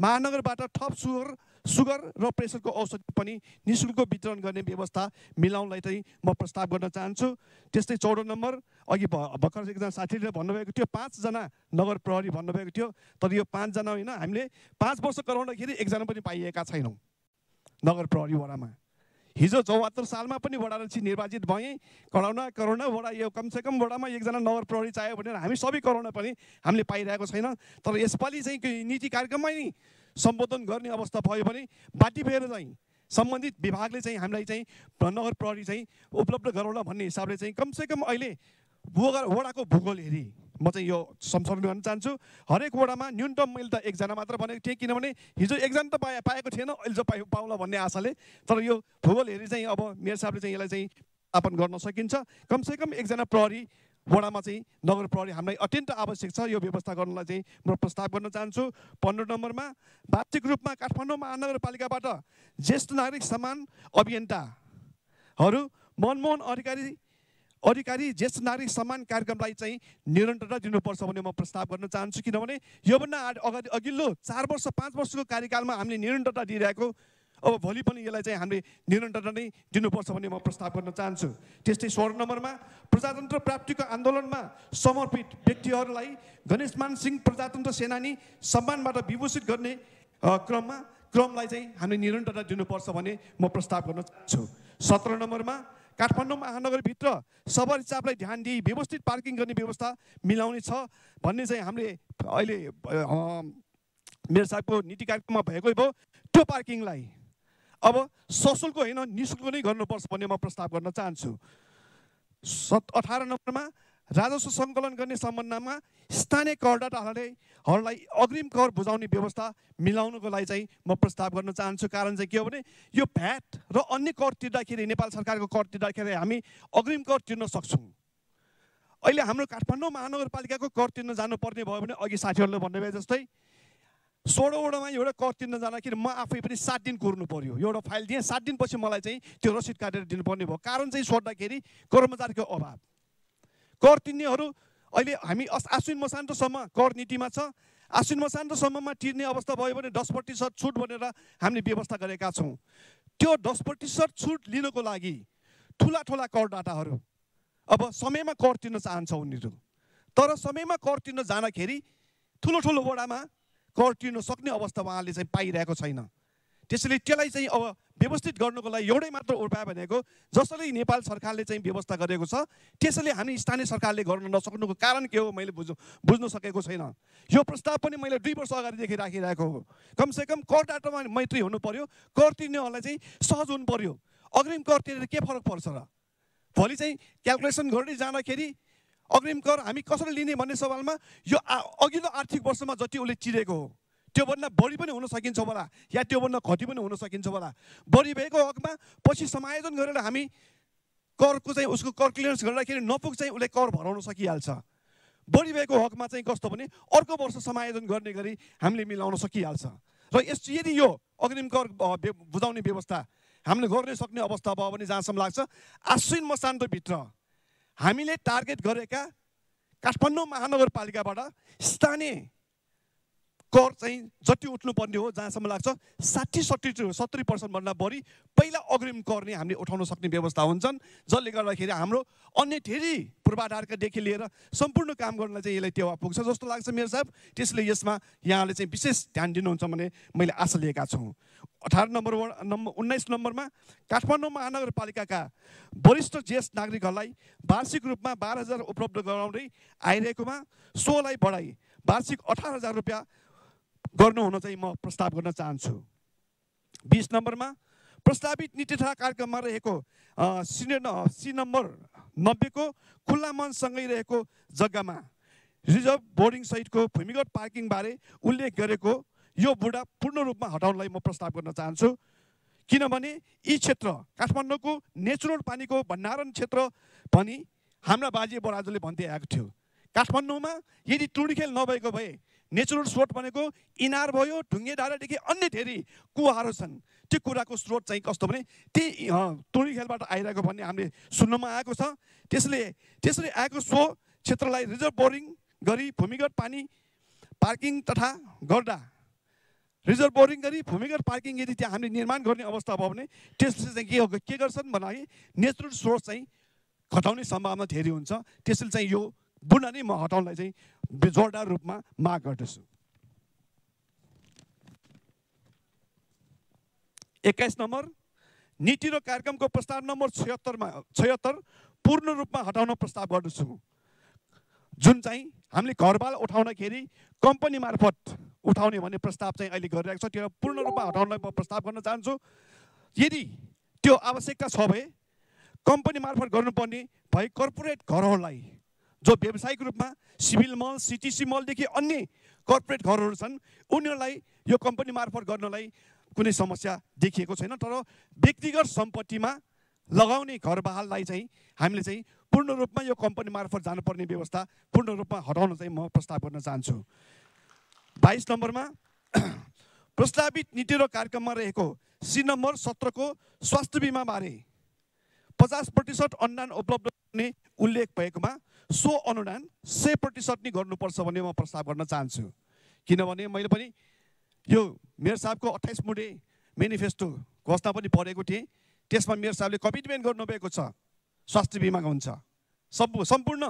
महानगरबाट थप सुगर सुगर र प्रेसरको औषधि पनि निशुल्क वितरण गर्ने व्यवस्था मिलाउनलाई चाहिँ म प्रस्ताव गर्न चाहन्छु त्यस्तै चौध नम्बर अघि भर्खर एकजना साथीले भन्नुभएको थियो पाँचजना नगर प्रहरी भन्नुभएको थियो तर यो पाँचजना होइन हामीले पाँच वर्ष गराउँदाखेरि एकजना पनि पाइएका छैनौँ नगर प्रहरी वडामा हिजो चौहत्तर सालमा पनि वडा वडारक्षी निर्वाचित भएँ करोना करोना वडा यो कमसेकम वडामा एकजना नगर प्रहरी चाहियो भनेर हामी सबै करोना पनि हामीले पाइरहेको छैन तर यसपालि चाहिँ नीति कार्यक्रममै नै सम्बोधन गर्ने अवस्था भयो भने बाटी बेर चाहिँ सम्बन्धित विभागले चाहिँ हामीलाई चाहिँ नगर प्रहरी चाहिँ उपलब्ध गराउन भन्ने हिसाबले चाहिँ कमसेकम अहिले वडाको भूगोल हेरी म चाहिँ यो संशोधन गर्न चाहन्छु हरेक वडामा न्यूनतम मैले त एकजना मात्र भनेको थिएँ किनभने हिजो एकजना त पाए पाएको थिएन अहिले जो पाइ पाउला भन्ने आशाले तर यो भूगोल हेरी चाहिँ अब मेयर साहबले चाहिँ यसलाई चाहिँ आपन गर्न सकिन्छ कमसेकम एकजना प्रहरी वडामा चाहिँ नगर प्रहरी हामीलाई अत्यन्त आवश्यक छ यो व्यवस्था गर्नलाई चाहिँ म प्रस्ताव गर्न चाहन्छु पन्ध्र नम्बरमा वार्षिक रूपमा काठमाडौँ महानगरपालिकाबाट ज्येष्ठ नागरिक समान अभियन्ताहरू मनमोहन अधिकारी अधिकारी ज्येष्ठ नागरिक सम्मान कार्यक्रमलाई चाहिँ निरन्तरता दिनुपर्छ भन्ने म प्रस्ताव गर्न चाहन्छु किनभने योभन्दा अगाडि अघिल्लो चार वर्ष पाँच वर्षको कार्यकालमा हामीले निरन्तरता दिइरहेको अब भोलि पनि यसलाई चाहिँ हामीले निरन्तरता नै दिनुपर्छ भन्ने म प्रस्ताव गर्न चाहन्छु त्यस्तै सोह्र नम्बरमा प्रजातन्त्र प्राप्तिको आन्दोलनमा समर्पित व्यक्तिहरूलाई गणेशमान सिंह प्रजातन्त्र सेनानी सम्मानबाट विभूषित गर्ने क्रममा क्रमलाई चाहिँ हामीले निरन्तरता दिनुपर्छ भन्ने म प्रस्ताव गर्न चाहन्छु सत्र नम्बरमा काठमाडौँ महानगरभित्र सबर चापलाई ध्यान दिई व्यवस्थित पार्किङ गर्ने व्यवस्था मिलाउने छ भन्ने चाहिँ हामीले अहिले मेरो साहबको नीति कार्यक्रममा भएकै भयो त्यो पार्किङलाई अब सशुल्क होइन निशुल्क नै गर्नुपर्छ भन्ने म प्रस्ताव गर्न चाहन्छु सत् अठार नम्बरमा राजस्व सङ्कलन गर्ने सम्बन्धमा स्थानीय करदाताहरूले अग्रिम कर बुझाउने व्यवस्था मिलाउनुको लागि चाहिँ म प्रस्ताव गर्न चाहन्छु कारण चाहिँ के हो भने यो भ्याट र अन्य कर तिर्दाखेरि नेपाल सरकारको कर तिर्दाखेरि हामी अग्रिम कर तिर्न सक्छौँ अहिले हाम्रो काठमाडौँ महानगरपालिकाको कर तिर्न जानुपर्ने भयो भने अघि साथीहरूले भन्नुभयो जस्तै सोह्रवटामा एउटा कर तिर्न जाँदाखेरि म आफै पनि सात दिन कुर्नु पऱ्यो एउटा फाइल दिएँ सात दिनपछि मलाई चाहिँ त्यो रसिद काटेर दिनुपर्ने भयो कारण चाहिँ सोद्धाखेरि कर्मचारीको अभाव कर तिर्नेहरू अहिले हामी आश्विन मसान्तसम्म कर नीतिमा छ आश्विन मसान्तसम्ममा तिर्ने अवस्था भयो भने दस प्रतिशत छुट भनेर हामीले व्यवस्था गरेका छौँ त्यो दस प्रतिशत छुट लिनको लागि ठुला ठुला करदाताहरू अब समयमा कर तिर्न चाहन्छ उनीहरू तर समयमा कर तिर्न जाँदाखेरि ठुलो ठुलो वडामा कर तिर्न सक्ने अवस्था उहाँले चाहिँ पाइरहेको छैन त्यसैले त्यसलाई चाहिँ अब व्यवस्थित गर्नुको लागि एउटै मात्र उपाय भनेको जसरी नेपाल सरकारले चाहिँ व्यवस्था गरेको छ त्यसैले हामी स्थानीय सरकारले गर्न नसक्नुको कारण के हो मैले बुझ्नु बुझ्न सकेको छैन यो प्रस्ताव पनि मैले दुई वर्ष अगाडिदेखि राखिरहेको हो कमसेकम कर डाटामा मैत्री हुनु पर्यो कर तिर्नेहरूलाई चाहिँ सहज हुनु पर्यो अग्रिम कर तिरेर के फरक पर्छ र भोलि चाहिँ क्यालकुलेसन गर्दै जाँदाखेरि अग्रिम कर हामी कसरी लिने भन्ने सवालमा यो अघिल्लो आर्थिक वर्षमा जति उसले चिरेको हो त्योभन्दा बढी पनि हुन सकिन्छ होला या त्योभन्दा घटी पनि हुन सकिन्छ होला बढी भएको हकमा पछि समायोजन गरेर हामी करको चाहिँ उसको कर क्लियरेन्स गर्दाखेरि नपुग चाहिँ उसले कर भराउन सकिहाल्छ बढी भएको हकमा चाहिँ कस्तो भने अर्को वर्ष समायोजन गर्ने गरी हामीले मिलाउन सकिहाल्छ र यस यदि यो अग्रिम कर बुझाउने व्यवस्था हामीले गर्नै सक्ने अवस्था भयो भने जहाँसम्म लाग्छ आश्विन मसान्तभित्र हामीले टार्गेट गरेका काठमाडौँ महानगरपालिकाबाट स्थानीय कर चाहिँ जति उठ्नुपर्ने हो जहाँसम्म लाग्छ साठी सत्तरी सत्तरी पर्सेन्टभन्दा बढी पहिला अग्रिम कर नै हामीले उठाउन सक्ने व्यवस्था हुन्छन् जसले गर्दाखेरि हाम्रो अन्य धेरै पूर्वाधारकादेखि लिएर सम्पूर्ण काम गर्नलाई चाहिँ यसलाई टेवा पुग्छ जस्तो लाग्छ मेरो साहब त्यसले यसमा यहाँले चाहिँ विशेष ध्यान दिनुहुन्छ भने मैले आशा लिएका छु अठार नम्बर नम्बर उन्नाइस नम्बरमा काठमाडौँ महानगरपालिकाका वरिष्ठ ज्येष्ठ नागरिकहरूलाई वार्षिक रूपमा बाह्र हजार उपलब्ध गराउँदै आइरहेकोमा सोलाई बढाई वार्षिक अठार हजार रुपियाँ गर्नु हुन चाहिँ म प्रस्ताव गर्न चाहन्छु बिस नम्बरमा प्रस्तावित नीति तथा कार्यक्रममा रहेको सिनियर सी नम्बर नब्बेको खुल्ला मनसँगै रहेको जग्गामा रिजर्भ बोर्डिङ सहितको भूमिगत पार्किङबारे उल्लेख गरेको यो बुढा पूर्ण रूपमा हटाउनलाई म प्रस्ताव गर्न चाहन्छु किनभने यी क्षेत्र काठमाडौँको नेचुरल पानीको भण्डारण क्षेत्र भनी हाम्रा बाजे बराजुले भन्दै आएको थियो काठमाडौँमा यदि टुडीखेल नभएको भए नेचुरल स्रोत भनेको इनार भयो ढुङ्गे डाँडादेखि अन्य धेरै कुवाहरू छन् त्यो कुराको स्रोत चाहिँ कस्तो भने त्यही तोडी खेलबाट आइरहेको भन्ने हामीले सुन्नमा आएको छ त्यसले त्यसले आएको सो क्षेत्रलाई रिजर्भ बोरिङ गरी भूमिगत पानी पार्किङ तथा गर्दा रिजर्भ बोरिङ गरी भूमिगत पार्किङ यदि त्यहाँ हामीले निर्माण गर्ने अवस्था भयो भने त्यसले चाहिँ के के गर्छन् भन्दाखेरि नेचुरल सोर्स चाहिँ घटाउने सम्भावना धेरै हुन्छ त्यसले चाहिँ यो बुढ्न नै म हटाउनलाई चाहिँ बेजोरदार रूपमा माग गर्दछु एक्काइस नम्बर नीति र कार्यक्रमको प्रस्ताव नम्बर छयत्तरमा छयत्तर पूर्ण रूपमा हटाउन प्रस्ताव गर्दछु जुन चाहिँ हामीले घरबाल उठाउँदाखेरि कम्पनी मार्फत उठाउने भन्ने प्रस्ताव चाहिँ अहिले गरिरहेको छ त्यो पूर्ण रूपमा हटाउनलाई म प्रस्ताव गर्न चाहन्छु यदि त्यो आवश्यकता छ भए कम्पनी मार्फत गर्नुपर्ने भए कर्पोरेट घरहरूलाई जो व्यावसायिक रूपमा सिभिल मल सिटिसी मलदेखि अन्य कर्पोरेट घरहरू छन् उनीहरूलाई यो कम्पनी मार्फत गर्नलाई कुनै समस्या देखिएको छैन तर व्यक्तिगत सम्पत्तिमा लगाउने घर बहाललाई चाहिँ हामीले चाहिँ पूर्ण रूपमा यो कम्पनी मार्फत जानुपर्ने व्यवस्था पूर्ण रूपमा हटाउन चाहिँ म प्रस्ताव गर्न चाहन्छु बाइस नम्बरमा प्रस्तावित नीति र कार्यक्रममा रहेको सी नम्बर सत्रको स्वास्थ्य बिमाबारे पचास प्रतिशत अनुदान उपलब्ध हुने उल्लेख भएकोमा सो अनुदान सय प्रतिशत नै गर्नुपर्छ भन्ने म प्रस्ताव गर्न चाहन्छु किनभने मैले पनि यो मेयर साहबको अट्ठाइस मुडे मेनिफेस्टो घोषणा पनि पढेको थिएँ त्यसमा मेयर साहबले कमिटमेन्ट गर्नुभएको छ स्वास्थ्य बिमा हुन्छ सब सम्पूर्ण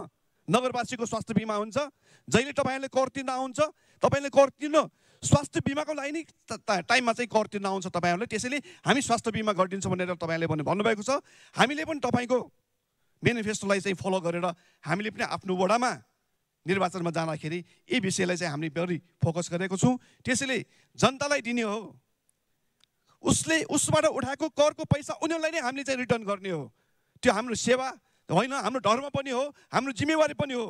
नगरवासीको स्वास्थ्य बिमा हुन्छ जहिले तपाईँहरूले कर तिर्न आउँछ तपाईँले कर तिर्न स्वास्थ्य बिमाको लागि नै टाइममा चाहिँ कर तिर्न आउँछ तपाईँहरूले त्यसैले हामी स्वास्थ्य बिमा गरिदिन्छौँ भनेर तपाईँले भन्नुभएको छ हामीले पनि तपाईँको मेनिफेस्टोलाई चाहिँ फलो गरेर हामीले पनि आफ्नो वडामा निर्वाचनमा जाँदाखेरि यी विषयलाई चाहिँ हामीले बढी फोकस गरेको छौँ त्यसैले जनतालाई दिने हो उसले उसबाट उठाएको करको पैसा उनीहरूलाई नै हामीले चाहिँ रिटर्न गर्ने हो त्यो हाम्रो सेवा होइन हाम्रो धर्म पनि हो हाम्रो जिम्मेवारी पनि हो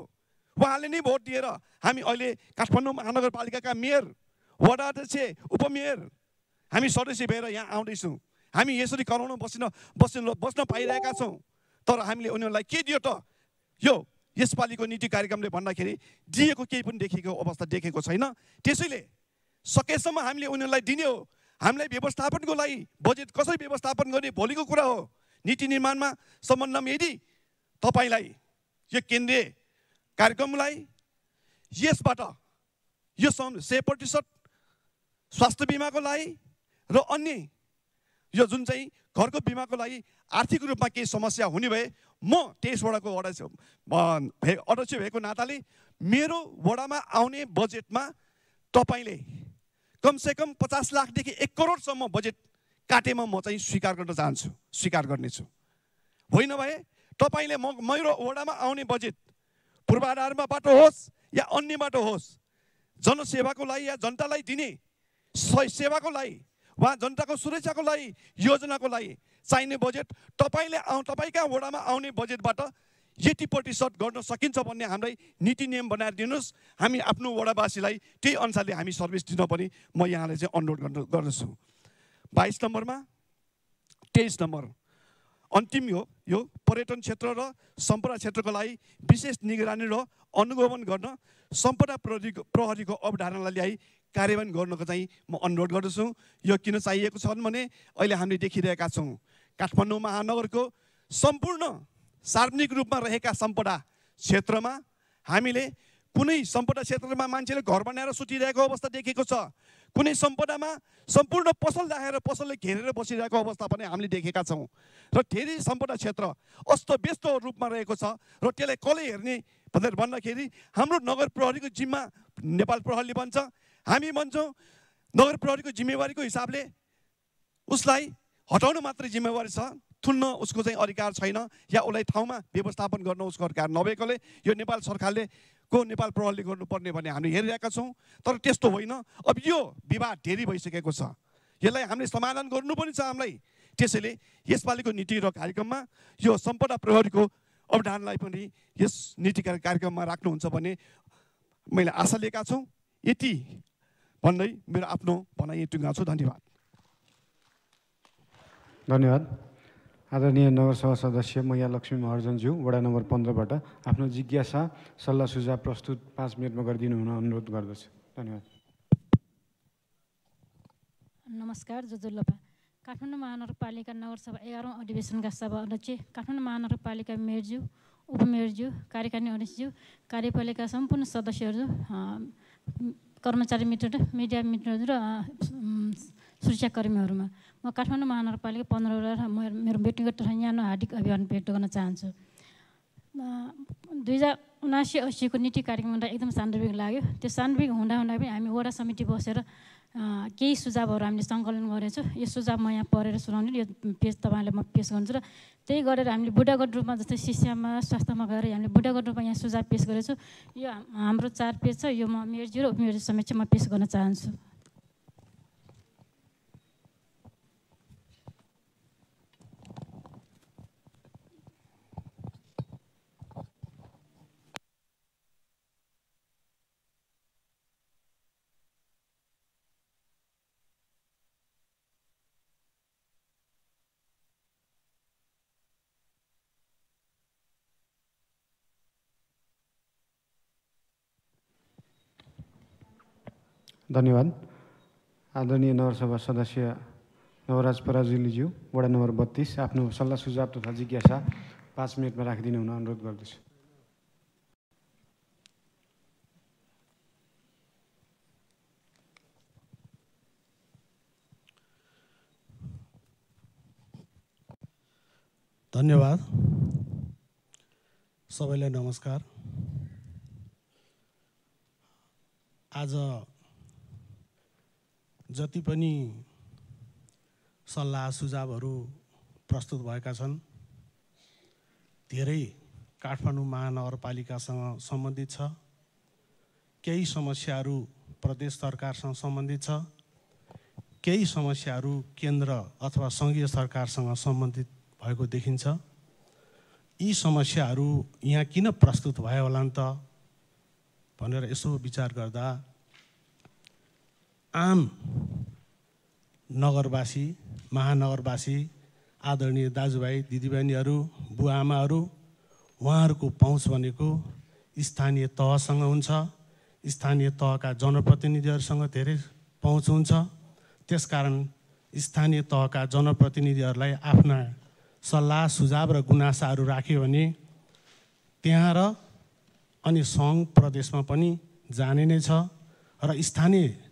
उहाँले नै भोट दिएर हामी अहिले काठमाडौँ महानगरपालिकाका मेयर वडा अध्यक्ष उपमेयर हामी सदस्य भएर यहाँ आउँदैछौँ हामी यसरी कराउन बसिन बस्न बस्न पाइरहेका छौँ तर हामीले उनीहरूलाई के दियो त यो यसपालिको नीति कार्यक्रमले भन्दाखेरि दिएको केही पनि देखेको अवस्था देखेको छैन त्यसैले सकेसम्म हामीले उनीहरूलाई दिने हो हामीलाई व्यवस्थापनको लागि बजेट कसरी व्यवस्थापन गर्ने भोलिको कुरा हो नीति निर्माणमा सम्बन्धमा यदि तपाईँलाई यो केन्द्रीय कार्यक्रमलाई यसबाट यो सय प्रतिशत स्वास्थ्य बिमाको लागि र अन्य यो जुन चाहिँ घरको बिमाको लागि आर्थिक रूपमा केही समस्या हुने भए म तेइस वडाको वडा अध्यक्ष भएको नाताले मेरो वडामा आउने बजेटमा तपाईँले कमसेकम पचास लाखदेखि एक करोडसम्म बजेट काटेमा म चाहिँ स्वीकार गर्न चाहन्छु स्वीकार गर्नेछु होइन भए तपाईँले म मेरो वडामा आउने बजेट पूर्वाधारमा बाटो होस् या अन्य बाटो होस् जनसेवाको लागि या जनतालाई दिने सेवाको लागि वा जनताको सुरक्षाको लागि योजनाको लागि चाहिने बजेट तपाईँले आउ तपाईँका वडामा आउने बजेटबाट यति प्रतिशत गर्न सकिन्छ भन्ने हामीलाई नीति नियम बनाएर दिनुहोस् हामी आफ्नो वडावासीलाई त्यही अनुसारले हामी सर्भिस दिन पनि म यहाँलाई चाहिँ अनुरोध गर्नु गर्दछु बाइस नम्बरमा तेइस नम्बर अन्तिम यो यो पर्यटन क्षेत्र र सम्पदा क्षेत्रको लागि विशेष निगरानी र अनुगमन गर्न सम्पदा प्रहरीको प्रहरीको अवधारणालाई ल्याई कार्यान्वयन गर्नको चाहिँ म अनुरोध गर्दछु यो किन चाहिएको छन् भने अहिले हामीले देखिरहेका छौँ काठमाडौँ महानगरको सम्पूर्ण सार्वजनिक रूपमा रहेका सम्पदा क्षेत्रमा हामीले कुनै सम्पदा क्षेत्रमा मान्छेले घर बनाएर सुतिरहेको अवस्था देखेको छ कुनै सम्पदामा सम्पूर्ण पसल राखेर पसलले घेरेर बसिरहेको अवस्था पनि हामीले देखेका छौँ र धेरै सम्पदा क्षेत्र अस्त व्यस्त रूपमा रहेको छ र त्यसलाई कसले हेर्ने भनेर भन्दाखेरि हाम्रो नगर प्रहरीको जिम्मा नेपाल प्रहरीले भन्छ हामी भन्छौँ नगर प्रहरीको जिम्मेवारीको हिसाबले उसलाई हटाउन मात्रै जिम्मेवारी छ थुन्न उसको चाहिँ अधिकार छैन या उसलाई ठाउँमा व्यवस्थापन गर्न उसको अधिकार नभएकोले यो नेपाल सरकारले को नेपाल प्रहरले गर्नुपर्ने भन्ने हामी हेरिरहेका छौँ तर त्यस्तो होइन अब यो विवाद धेरै भइसकेको छ यसलाई हामीले समाधान गर्नु पनि छ हामीलाई त्यसैले यसपालिको नीति र कार्यक्रममा यो सम्पदा प्रहरीको अवधानलाई पनि यस नीति कार्यक्रममा राख्नुहुन्छ भन्ने मैले आशा लिएका छौँ यति भन्दै मेरो आफ्नो भनाइ टुङ्गा छु धन्यवाद धन्यवाद आदरणीय नगरसभा सदस्य म यहाँ लक्ष्मी महर्जनज्यू वडा नम्बर पन्ध्रबाट आफ्नो जिज्ञासा सल्लाह सुझाव प्रस्तुत पाँच मिनटमा गरिदिनु हुन अनुरोध गर्दछु धन्यवाद नमस्कार जजुल्लपा काठमाडौँ महानगरपालिका नगरसभा एघारौँ अधिवेशनका सभा अध्यक्ष काठमाडौँ महानगरपालिका मेयरज्यू उपमेयरज्यू कार्यकारी अध्यक्षज्यू कार्यपालिका सम्पूर्ण सदस्यहरू कर्मचारी मित्रहरू मिडिया मित्रहरू र सुरक्षाकर्मीहरूमा म काठमाडौँ महानगरपालिका पन्ध्रवटा मेरो व्यक्तिगत तथा न्यानो हार्दिक अभियान व्यक्त गर्न चाहन्छु दुई हजार उनासी असीको नीति कार्यक्रममा एकदम सान्दर्भिक लाग्यो त्यो सान्दर्भिक हुँदा हुँदा पनि हामी वडा समिति बसेर केही सुझावहरू हामीले सङ्कलन गरेछौँ यो सुझाव म यहाँ पढेर सुनाउने यो पेज तपाईँलाई म पेस गर्छु र त्यही गरेर हामीले बुढागत रूपमा जस्तै शिक्षामा स्वास्थ्यमा गएर हामीले बुढागत रूपमा यहाँ सुझाव पेस गरेको यो हाम्रो चार पेज छ यो म मेरो जिरो मेरो समेत म पेस गर्न चाहन्छु धन्यवाद आदरणीय नगरसभा सदस्य नवराज पराजुलीज्यू वडा नम्बर बत्तिस आफ्नो सल्लाह सुझाव तथा जिज्ञासा पाँच मिनटमा राखिदिनु हुन अनुरोध गर्दछु धन्यवाद सबैलाई नमस्कार आज जति पनि सल्लाह सुझावहरू प्रस्तुत भएका छन् धेरै काठमाडौँ महानगरपालिकासँग सम्बन्धित छ केही समस्याहरू प्रदेश सरकारसँग सम्बन्धित छ केही समस्याहरू केन्द्र अथवा सङ्घीय सरकारसँग सम्बन्धित भएको देखिन्छ यी समस्याहरू यहाँ किन प्रस्तुत भयो होला नि त भनेर यसो विचार गर्दा आम नगरवासी महानगरवासी आदरणीय दाजुभाइ दिदीबहिनीहरू बुवाआमाहरू उहाँहरूको पहुँच भनेको स्थानीय तहसँग हुन्छ स्थानीय तहका जनप्रतिनिधिहरूसँग धेरै पहुँच हुन्छ त्यसकारण स्थानीय तहका जनप्रतिनिधिहरूलाई आफ्ना सल्लाह सुझाव र गुनासाहरू राख्यो भने त्यहाँ र अनि सङ्घ प्रदेशमा पनि जाने नै छ र स्थानीय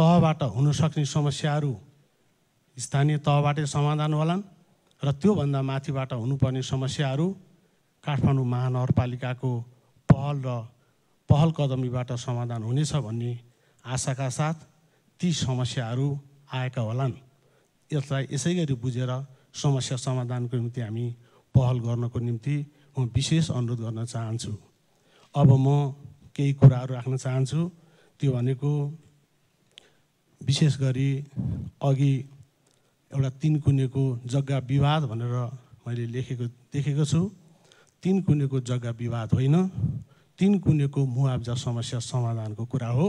तहबाट हुनसक्ने समस्याहरू स्थानीय तहबाटै समाधान होलान् र त्योभन्दा माथिबाट हुनुपर्ने समस्याहरू काठमाडौँ महानगरपालिकाको पहल र पहल कदमीबाट समाधान हुनेछ भन्ने आशाका साथ ती समस्याहरू आएका होलान् यसलाई यसै गरी बुझेर समस्या समाधानको निम्ति हामी पहल गर्नको निम्ति म विशेष अनुरोध गर्न चाहन्छु अब म केही कुराहरू राख्न चाहन्छु त्यो भनेको विशेष गरी अघि एउटा तिन कुनेको जग्गा विवाद भनेर मैले लेखेको देखेको छु तिन कुनेको जग्गा विवाद होइन तिन कुनेको मुआब्जा समस्या समाधानको कुरा हो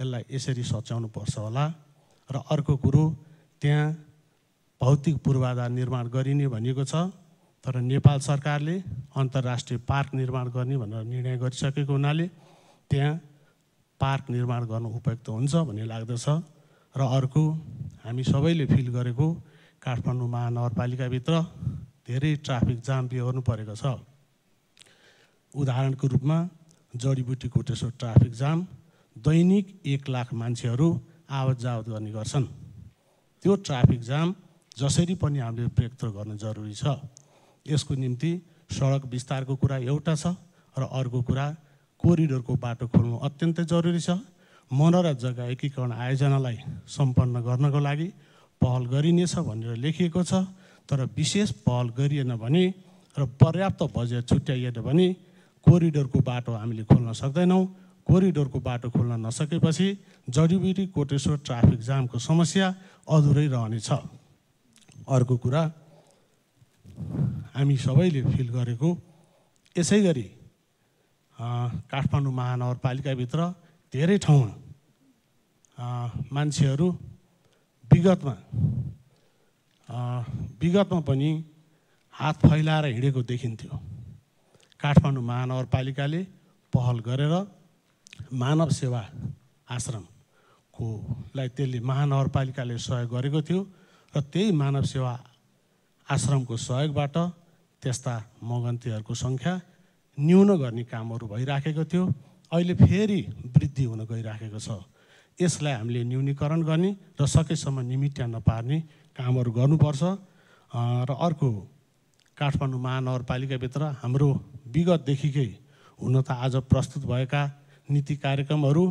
यसलाई यसरी सच्याउनु पर्छ होला र अर्को कुरो त्यहाँ भौतिक पूर्वाधार निर्माण गरिने भनिएको छ तर नेपाल सरकारले अन्तर्राष्ट्रिय पार्क निर्माण गर्ने भनेर निर्णय गरिसकेको हुनाले त्यहाँ पार्क निर्माण गर्नु उपयुक्त हुन्छ भन्ने लाग्दछ र अर्को हामी सबैले फिल गरेको काठमाडौँ महानगरपालिकाभित्र धेरै ट्राफिक जाम बिहोर्नु परेको छ उदाहरणको रूपमा जडीबुटी कोटेश्वर ट्राफिक जाम दैनिक एक लाख मान्छेहरू आवत जावत गर्ने गर्छन् त्यो ट्राफिक जाम जसरी पनि हामीले प्रेक्त्र गर्न जरुरी छ यसको निम्ति सडक विस्तारको कुरा एउटा छ र अर्को कुरा कोरिडोरको बाटो खोल्नु अत्यन्तै जरुरी छ मनोरथ जग्गा एकीकरण आयोजनालाई सम्पन्न गर्नको लागि पहल गरिनेछ भनेर लेखिएको छ तर विशेष पहल गरिएन भने र पर्याप्त बजेट छुट्याइएन भने कोरिडोरको बाटो हामीले खोल्न सक्दैनौँ कोरिडोरको बाटो खोल्न नसकेपछि जडीबुटी कोटेश्वर ट्राफिक जामको समस्या अधुरै रहनेछ अर्को कुरा हामी सबैले फिल गरेको यसै गरी काठमाडौँ महानगरपालिकाभित्र धेरै ठाउँमा मान्छेहरू विगतमा विगतमा पनि हात फैलाएर हिँडेको देखिन्थ्यो काठमाडौँ महानगरपालिकाले पहल गरेर मानव सेवा आश्रमको लाई त्यसले महानगरपालिकाले सहयोग गरेको थियो र त्यही मानव सेवा आश्रमको सहयोगबाट त्यस्ता मगन्तीहरूको सङ्ख्या न्यून गर्ने कामहरू भइराखेको थियो अहिले फेरि वृद्धि हुन गइराखेको छ यसलाई हामीले न्यूनीकरण गर्ने र सकेसम्म निमित्या नपार्ने कामहरू गर्नुपर्छ र अर्को काठमाडौँ महानगरपालिकाभित्र हाम्रो विगतदेखिकै हुन त आज प्रस्तुत भएका नीति कार्यक्रमहरू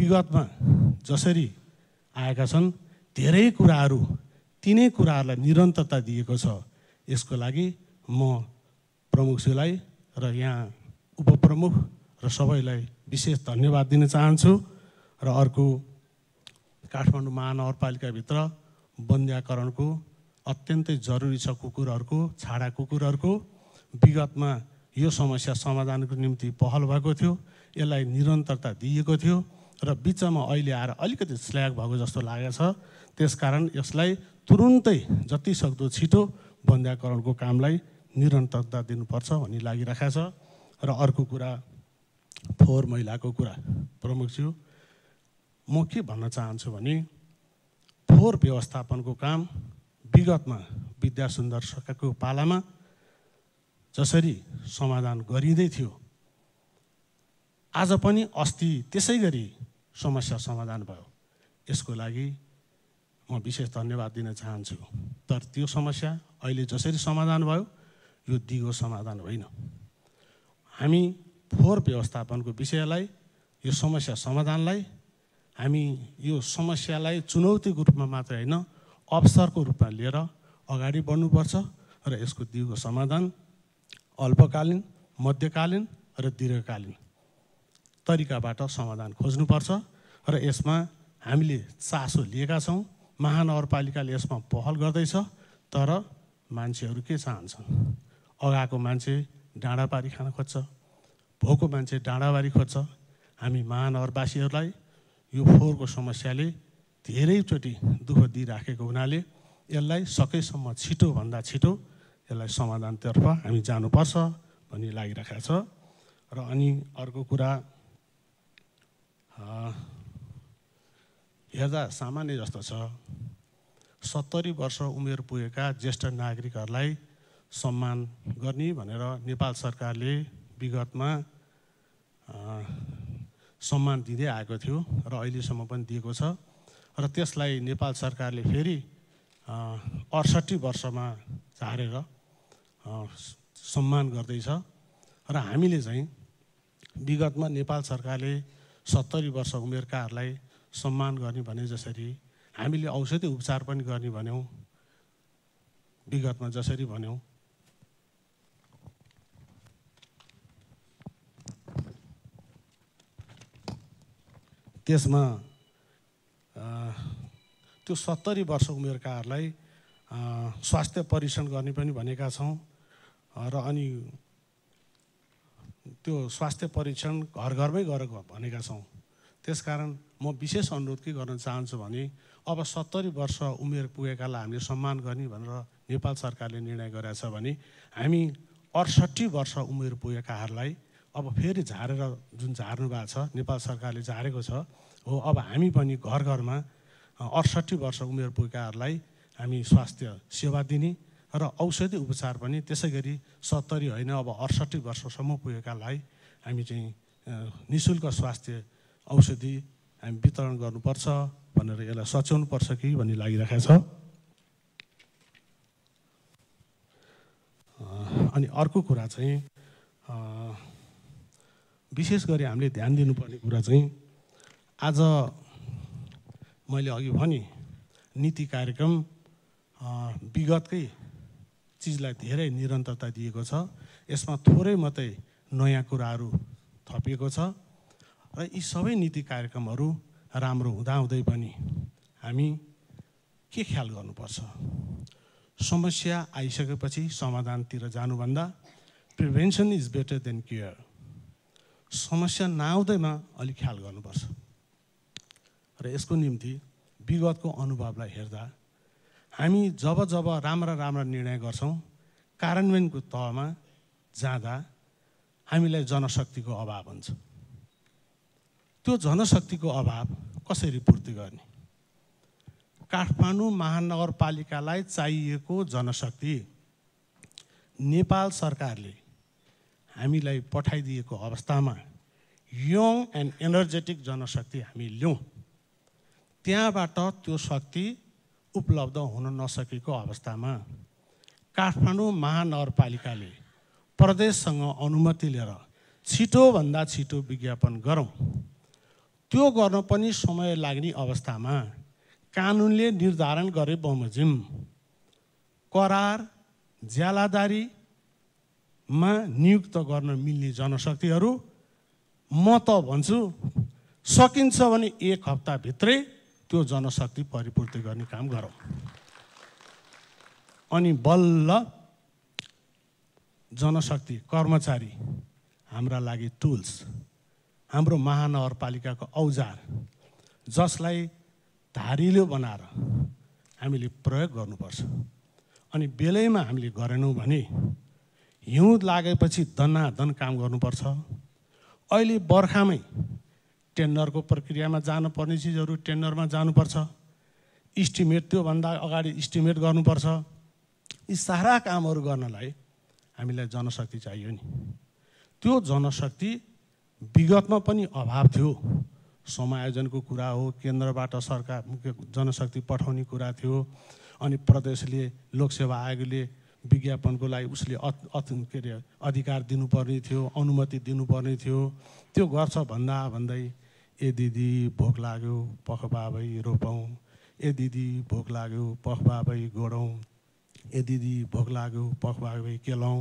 विगतमा जसरी आएका छन् धेरै कुराहरू तिनै कुराहरूलाई निरन्तरता दिएको छ यसको लागि म प्रमुखज्यूलाई र यहाँ उपप्रमुख र सबैलाई विशेष धन्यवाद दिन चाहन्छु र अर्को काठमाडौँ महानगरपालिकाभित्र बन्द्याकरणको अत्यन्तै जरुरी छ कुकुरहरूको छाडा कुकुरहरूको विगतमा यो समस्या समाधानको निम्ति पहल भएको थियो यसलाई निरन्तरता दिइएको थियो र बिचमा अहिले आएर अलिकति स्ल्याग भएको जस्तो लागेछ त्यसकारण यसलाई तुरुन्तै जति सक्दो छिटो बन्द्याकरणको कामलाई निरन्तरता दिनुपर्छ भन्ने लागिरहेको छ र अर्को कुरा फोहोर मैलाको कुरा प्रमुखज्यू म के भन्न चाहन्छु भने फोहोर व्यवस्थापनको काम विगतमा विद्या सुन्दर सरकारको पालामा जसरी समाधान गरिँदै थियो आज पनि अस्ति त्यसै गरी समस्या समाधान भयो यसको लागि म विशेष धन्यवाद दिन चाहन्छु तर त्यो समस्या अहिले जसरी समाधान भयो यो दिगो समाधान होइन हामी फोहोर व्यवस्थापनको विषयलाई यो समस्या समाधानलाई हामी यो समस्यालाई चुनौतीको रूपमा मात्र होइन अवसरको रूपमा लिएर अगाडि बढ्नुपर्छ र यसको दिगो समाधान अल्पकालीन मध्यकालीन र दीर्घकालीन तरिकाबाट समाधान खोज्नुपर्छ र यसमा हामीले चासो लिएका छौँ महानगरपालिकाले यसमा पहल गर्दैछ तर मान्छेहरू के चाहन्छन् अगाएको मान्छे डाँडा पारी खान खोज्छ भोको मान्छे डाँडाबारी खोज्छ हामी महानगरवासीहरूलाई यो फोहोरको समस्याले धेरैचोटि दुःख दिइराखेको हुनाले यसलाई सकेसम्म छिटोभन्दा छिटो यसलाई समाधानतर्फ हामी जानुपर्छ भन्ने लागिरहेको छ र अनि अर्को कुरा हेर्दा सामान्य जस्तो छ सत्तरी वर्ष उमेर पुगेका ज्येष्ठ नागरिकहरूलाई सम्मान गर्ने भनेर नेपाल सरकारले विगतमा सम्मान दिँदै आएको थियो र अहिलेसम्म पनि दिएको छ र त्यसलाई नेपाल सरकारले फेरि अडसट्ठी वर्षमा झारेर सम्मान गर्दैछ र हामीले चाहिँ विगतमा नेपाल सरकारले सत्तरी वर्ष उमेरकाहरूलाई सम्मान गर्ने भने जसरी हामीले औषधि उपचार पनि गर्ने भन्यौँ विगतमा जसरी भन्यौँ त्यसमा त्यो सत्तरी वर्ष उमेरकाहरूलाई स्वास्थ्य परीक्षण गर्ने पनि भनेका छौँ र अनि त्यो स्वास्थ्य परीक्षण घर घरमै गरेको भनेका छौँ त्यसकारण म विशेष अनुरोध के गर्न चाहन्छु भने अब सत्तरी वर्ष उमेर पुगेकालाई हामीले सम्मान गर्ने भनेर नेपाल सरकारले निर्णय गरेको छ भने हामी अडसट्ठी वर्ष उमेर पुगेकाहरूलाई अब फेरि झारेर जुन झार्नु भएको छ नेपाल सरकारले झारेको छ हो अब हामी पनि घर घरमा अडसट्ठी वर्ष उमेर पुगेकाहरूलाई हामी स्वास्थ्य सेवा दिने र औषधि उपचार पनि त्यसै गरी सत्तरी होइन अब अडसट्ठी वर्षसम्म पुगेकालाई हामी चाहिँ नि शुल्क स्वास्थ्य औषधि हामी वितरण गर्नुपर्छ भनेर यसलाई सच्याउनुपर्छ कि भन्ने लागिरहेको छ अनि अर्को कुरा चाहिँ विशेष गरी हामीले ध्यान दिनुपर्ने कुरा चाहिँ आज मैले अघि भने नीति कार्यक्रम विगतकै चिजलाई धेरै निरन्तरता दिएको छ यसमा थोरै मात्रै नयाँ कुराहरू थपिएको छ र यी सबै नीति कार्यक्रमहरू राम्रो हुँदाहुँदै पनि हामी के ख्याल गर्नुपर्छ समस्या आइसकेपछि समाधानतिर जानुभन्दा prevention is better than care समस्या नआउँदैमा अलिक ख्याल गर्नुपर्छ र यसको निम्ति विगतको अनुभवलाई हेर्दा हामी जब जब राम्रा राम्रा निर्णय गर्छौँ कार्यान्वयनको तहमा जाँदा हामीलाई जनशक्तिको अभाव हुन्छ त्यो जनशक्तिको अभाव कसरी पूर्ति गर्ने काठमाडौँ महानगरपालिकालाई चाहिएको जनशक्ति नेपाल सरकारले हामीलाई पठाइदिएको अवस्थामा यङ एन्ड एनर्जेटिक जनशक्ति हामी ल्याउँ त्यहाँबाट त्यो शक्ति उपलब्ध हुन नसकेको अवस्थामा काठमाडौँ महानगरपालिकाले प्रदेशसँग अनुमति लिएर छिटोभन्दा छिटो विज्ञापन गरौँ त्यो गर्न पनि समय लाग्ने अवस्थामा कानुनले निर्धारण गरे बमोजिम करार ज्यालादारी मा नियुक्त गर्न मिल्ने जनशक्तिहरू म त भन्छु सकिन्छ भने एक हप्ताभित्रै त्यो जनशक्ति परिपूर्ति गर्ने काम गरौँ अनि बल्ल जनशक्ति कर्मचारी हाम्रा लागि टुल्स हाम्रो महानगरपालिकाको औजार जसलाई धारिलो बनाएर हामीले प्रयोग गर्नुपर्छ अनि बेलैमा हामीले गरेनौँ भने हिउँद लागेपछि दनादन काम गर्नुपर्छ अहिले बर्खामै टेन्डरको प्रक्रियामा जानुपर्ने चिजहरू टेन्डरमा जानुपर्छ इस्टिमेट त्योभन्दा अगाडि इस्टिमेट गर्नुपर्छ यी सारा कामहरू गर्नलाई हामीलाई जनशक्ति चाहियो नि त्यो जनशक्ति विगतमा पनि अभाव थियो समायोजनको कुरा हो केन्द्रबाट सरकार जनशक्ति पठाउने कुरा थियो अनि प्रदेशले लोकसेवा आयोगले विज्ञापनको लागि उसले अ के अरे अधिकार दिनुपर्ने थियो अनुमति दिनुपर्ने थियो त्यो गर्छ भन्दा भन्दै ए दिदी भोक लाग्यो पख बाबै रोपौँ ए दिदी भोक लाग्यो पख बाबै गोडौँ ए दिदी भोक लाग्यो पख बाबै केलाउँ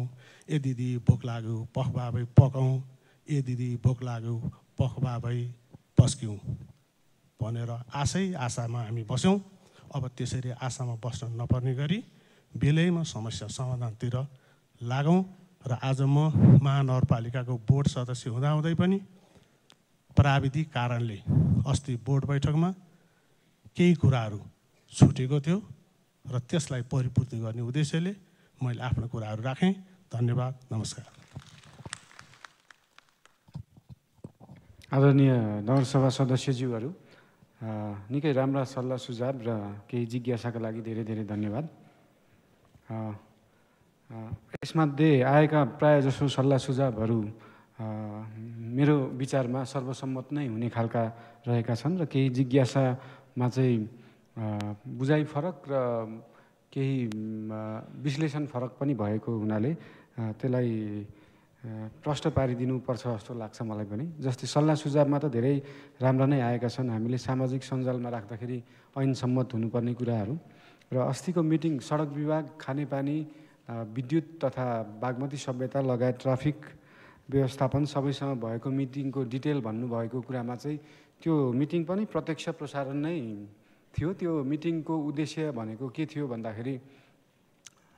ए दिदी भोक लाग्यो पख बाबै पकाउँ ए दिदी भोक लाग्यो पख बाबै पस्क्यौँ भनेर आशै आशामा हामी बस्यौँ अब त्यसरी आशामा बस्न नपर्ने गरी बेलैमा समस्या समाधानतिर लागौँ र आज म महानगरपालिकाको बोर्ड सदस्य हुँदाहुँदै पनि प्राविधिक कारणले अस्ति बोर्ड बैठकमा केही कुराहरू छुटेको थियो र त्यसलाई परिपूर्ति गर्ने उद्देश्यले मैले आफ्नो कुराहरू राखेँ धन्यवाद नमस्कार आदरणीय नगरसभा सदस्यज्यूहरू निकै राम्रा सल्लाह सुझाव र केही जिज्ञासाको लागि धेरै धेरै धन्यवाद यसमध्ये आएका जसो सल्लाह सुझावहरू मेरो विचारमा सर्वसम्मत नै हुने खालका रहेका छन् र केही जिज्ञासामा चाहिँ बुझाइ फरक र केही विश्लेषण फरक पनि भएको हुनाले त्यसलाई प्रष्ट पारिदिनुपर्छ जस्तो लाग्छ मलाई पनि जस्तै सल्लाह सुझावमा त धेरै राम्रा नै आएका छन् हामीले सामाजिक सञ्जालमा राख्दाखेरि ऐनसम्मत हुनुपर्ने कुराहरू र अस्तिको मिटिङ सडक विभाग खानेपानी विद्युत तथा बागमती सभ्यता लगायत ट्राफिक व्यवस्थापन सबैसँग भएको मिटिङको डिटेल भन्नुभएको कुरामा चाहिँ त्यो मिटिङ पनि प्रत्यक्ष प्रसारण नै थियो त्यो मिटिङको उद्देश्य भनेको के थियो भन्दाखेरि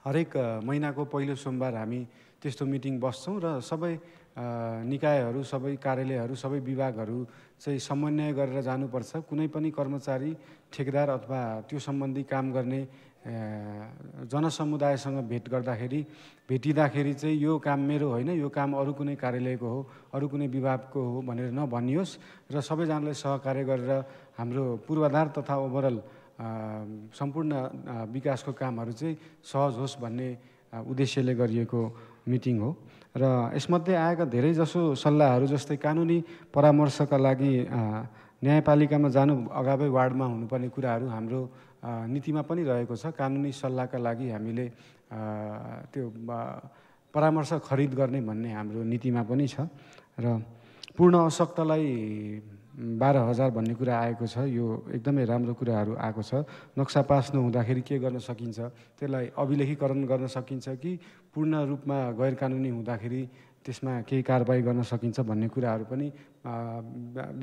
हरेक महिनाको पहिलो सोमबार हामी त्यस्तो मिटिङ बस्छौँ र सबै निकायहरू सबै कार्यालयहरू सबै विभागहरू चाहिँ समन्वय गरेर जानुपर्छ कुनै पनि कर्मचारी ठेकेदार अथवा त्यो सम्बन्धी काम गर्ने जनसमुदायसँग भेट गर्दाखेरि भेटिँदाखेरि चाहिँ यो काम मेरो होइन यो काम अरू कुनै कार्यालयको हो अरू कुनै विभागको हो भनेर नभनियोस् र सबैजनालाई सहकार्य गरेर हाम्रो पूर्वाधार तथा ओभरअल सम्पूर्ण विकासको कामहरू चाहिँ सहज होस् भन्ने उद्देश्यले गरिएको मिटिङ हो र यसमध्ये आएका धेरैजसो सल्लाहहरू जस्तै कानुनी परामर्शका लागि न्यायपालिकामा जानु अगावै वार्डमा हुनुपर्ने कुराहरू हाम्रो नीतिमा पनि रहेको छ कानुनी सल्लाहका लागि हामीले त्यो परामर्श खरिद गर्ने भन्ने हाम्रो नीतिमा पनि छ र पूर्ण अशक्तलाई बाह्र हजार भन्ने कुरा आएको छ यो एकदमै राम्रो कुराहरू आएको छ नक्सा पास नहुँदाखेरि के गर्न सकिन्छ त्यसलाई अभिलेखीकरण गर्न सकिन्छ कि पूर्ण रूपमा गैर कानुनी हुँदाखेरि त्यसमा केही कारवाही गर्न सकिन्छ भन्ने कुराहरू पनि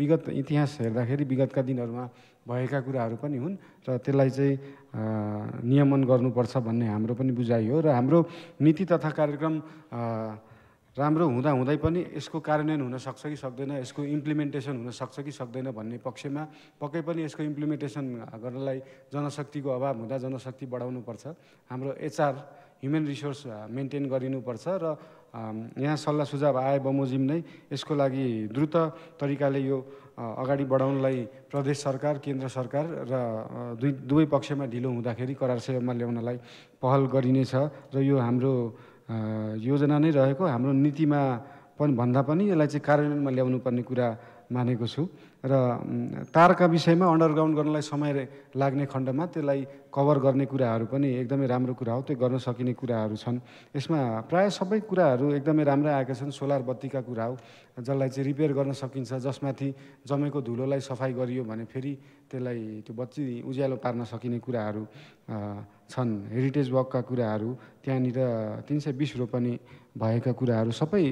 विगत इतिहास हेर्दाखेरि विगतका दिनहरूमा भएका कुराहरू पनि हुन् र त्यसलाई चाहिँ नियमन गर्नुपर्छ भन्ने हाम्रो पनि बुझाइ हो र हाम्रो नीति तथा कार्यक्रम राम्रो हुँदा हुँदै पनि यसको कार्यान्वयन हुनसक्छ कि सक्दैन यसको इम्प्लिमेन्टेसन हुनसक्छ कि सक्दैन भन्ने पक्षमा पक्कै पनि यसको इम्प्लिमेन्टेसन गर्नलाई जनशक्तिको अभाव हुँदा जनशक्ति बढाउनुपर्छ हाम्रो एचआर ह्युमन रिसोर्स मेन्टेन गरिनुपर्छ र यहाँ सल्लाह सुझाव आए बमोजिम नै यसको लागि द्रुत तरिकाले यो अगाडि बढाउनलाई प्रदेश सरकार केन्द्र सरकार र दुई दुवै पक्षमा ढिलो हुँदाखेरि करार सेवामा ल्याउनलाई पहल गरिनेछ र यो हाम्रो योजना नै रहेको हाम्रो नीतिमा पनि भन्दा पनि यसलाई चाहिँ कार्यान्वयनमा ल्याउनु पर्ने कुरा मानेको छु र तारका विषयमा अन्डरग्राउन्ड गर्नलाई समय लाग्ने खण्डमा त्यसलाई कभर गर्ने कुराहरू पनि एकदमै राम्रो कुरा हो त्यो गर्न सकिने कुराहरू छन् यसमा प्रायः सबै कुराहरू एकदमै राम्रै आएका छन् सोलर बत्तीका कुरा हो जसलाई चाहिँ रिपेयर गर्न सकिन्छ जसमाथि जमेको धुलोलाई सफाइ गरियो भने फेरि त्यसलाई त्यो बत्ती उज्यालो पार्न सकिने कुराहरू छन् हेरिटेज वकका कुराहरू त्यहाँनिर तिन सय बिस रोपनी भएका कुराहरू सबै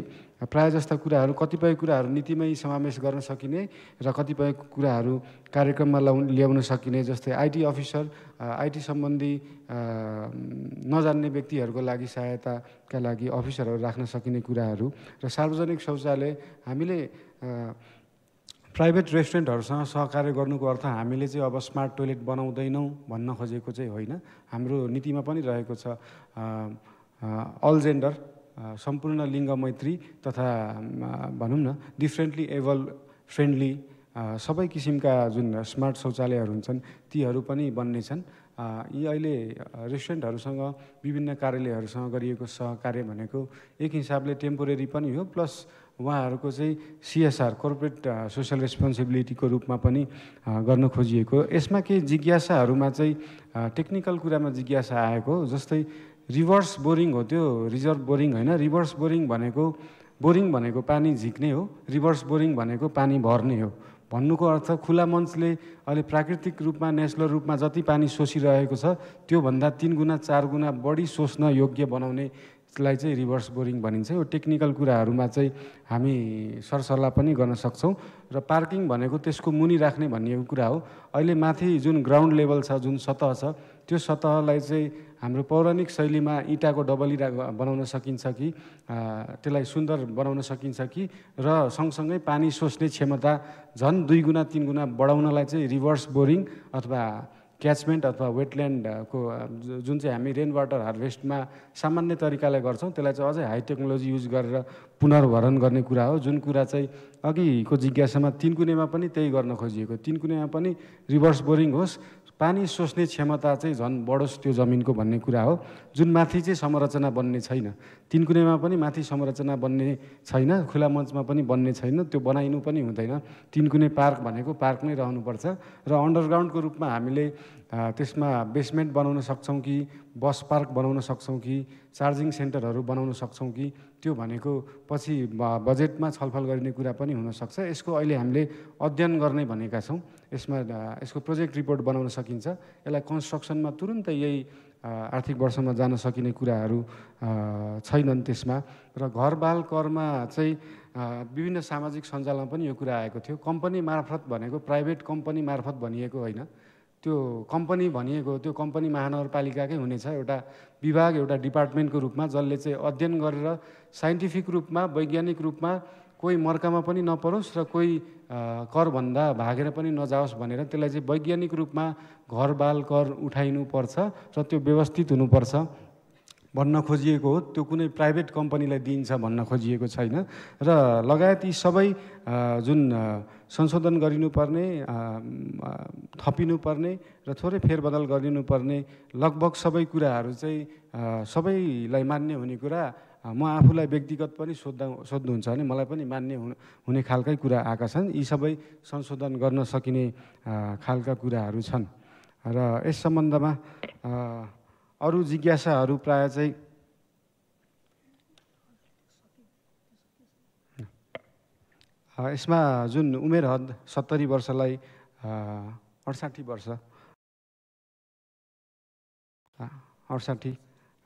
प्रायः जस्ता कुराहरू कतिपय कुराहरू नीतिमै समावेश गर्न सकिने र कतिपय कुराहरू कार्यक्रममा लाउ ल्याउन सकिने जस्तै आइटी अफिसर आइटी सम्बन्धी नजान्ने व्यक्तिहरूको लागि सहायताका लागि अफिसरहरू राख्न सकिने कुराहरू र सार्वजनिक शौचालय हामीले प्राइभेट रेस्टुरेन्टहरूसँग सहकार्य गर्नुको अर्थ हामीले चाहिँ अब स्मार्ट टोइलेट बनाउँदैनौँ भन्न खोजेको चाहिँ होइन हाम्रो नीतिमा पनि रहेको छ अल जेन्डर सम्पूर्ण लिङ्ग मैत्री तथा भनौँ न डिफ्रेन्टली एबल फ्रेन्डली सबै किसिमका जुन स्मार्ट शौचालयहरू हुन्छन् तीहरू पनि बन्नेछन् यी अहिले रेस्टुरेन्टहरूसँग विभिन्न कार्यालयहरूसँग गरिएको सहकार्य भनेको एक हिसाबले टेम्पोरेरी पनि हो प्लस उहाँहरूको चाहिँ सिएसआर कर्पोरेट सोसियल रेस्पोन्सिबिलिटीको रूपमा पनि गर्न खोजिएको यसमा केही जिज्ञासाहरूमा चाहिँ टेक्निकल कुरामा जिज्ञासा आएको जस्तै रिभर्स बोरिङ हो त्यो रिजर्भ बोरिङ होइन रिभर्स बोरिङ भनेको बोरिङ भनेको पानी झिक्ने हो रिभर्स बोरिङ भनेको पानी भर्ने हो भन्नुको अर्थ खुला मञ्चले अहिले प्राकृतिक रूपमा नेसनल रूपमा जति पानी सोसिरहेको छ त्योभन्दा तिन गुणा चार गुणा बढी सोच्न योग्य बनाउनेलाई चाहिँ रिभर्स बोरिङ भनिन्छ यो टेक्निकल कुराहरूमा चाहिँ हामी सरसल्लाह पनि गर्न सक्छौँ र पार्किङ भनेको त्यसको मुनि राख्ने भन्ने कुरा हो अहिले माथि जुन ग्राउन्ड लेभल छ जुन सतह छ त्यो सतहलाई चाहिँ हाम्रो पौराणिक शैलीमा इँटाको डबल इँटा बनाउन सकिन्छ कि त्यसलाई सुन्दर बनाउन सकिन्छ कि र सँगसँगै पानी सोच्ने क्षमता झन् दुई गुणा तिन गुणा बढाउनलाई चाहिँ रिभर्स बोरिङ अथवा क्याचमेन्ट अथवा वेटल्यान्डको जुन चाहिँ हामी रेन वाटर हार्भेस्टमा सामान्य तरिकाले गर्छौँ त्यसलाई चाहिँ अझै हाई टेक्नोलोजी युज गरेर पुनर्भरण गर्ने कुरा हो जुन कुरा चाहिँ अघिको जिज्ञासामा तिन कुनेमा पनि त्यही गर्न खोजिएको तिन कुनेमा पनि रिभर्स बोरिङ होस् पानी सोच्ने क्षमता चाहिँ झन् बढोस् त्यो जमिनको भन्ने कुरा हो जुन माथि चाहिँ संरचना बन्ने छैन तिनकुनेमा पनि माथि संरचना बन्ने छैन खुला मञ्चमा पनि बन्ने छैन त्यो बनाइनु पनि हुँदैन तिन कुनै पार्क भनेको पार्क पार्कमै रहनुपर्छ र अन्डरग्राउन्डको रूपमा हामीले त्यसमा बेसमेन्ट बनाउन सक्छौँ कि बस पार्क बनाउन सक्छौँ कि चार्जिङ सेन्टरहरू बनाउन सक्छौँ कि त्यो भनेको पछि बजेटमा छलफल गरिने कुरा पनि हुनसक्छ यसको अहिले हामीले अध्ययन गर्ने भनेका छौँ यसमा यसको प्रोजेक्ट रिपोर्ट बनाउन सकिन्छ यसलाई कन्स्ट्रक्सनमा तुरुन्तै यही आर्थिक वर्षमा जान सकिने कुराहरू छैनन् त्यसमा र घर बाल करमा चाहिँ विभिन्न सामाजिक सञ्जालमा पनि यो कुरा आएको थियो कम्पनी मार्फत भनेको प्राइभेट कम्पनी मार्फत भनिएको होइन त्यो कम्पनी भनिएको त्यो कम्पनी महानगरपालिकाकै हुनेछ एउटा विभाग एउटा डिपार्टमेन्टको रूपमा जसले चाहिँ अध्ययन गरेर साइन्टिफिक रूपमा वैज्ञानिक रूपमा कोही मर्कामा पनि नपरोस् र कोही करभन्दा भागेर पनि नजाओस् भनेर त्यसलाई चाहिँ वैज्ञानिक रूपमा घर बाल कर उठाइनुपर्छ र त्यो व्यवस्थित हुनुपर्छ भन्न खोजिएको हो त्यो कुनै प्राइभेट कम्पनीलाई दिइन्छ भन्न खोजिएको छैन र लगायत यी सबै जुन संशोधन गरिनुपर्ने थपिनुपर्ने र थोरै फेरबदल गरिनुपर्ने लगभग सबै कुराहरू चाहिँ सबैलाई मान्य हुने कुरा म आफूलाई व्यक्तिगत पनि सोद्धा सोध्नुहुन्छ भने मलाई पनि मान्य हुने खालकै कुरा आएका छन् यी सबै संशोधन गर्न सकिने खालका कुराहरू छन् र यस सम्बन्धमा अरू जिज्ञासाहरू प्राय चाहिँ यसमा जुन उमेर हद सत्तरी वर्षलाई अडसाठी वर्ष अडसाठी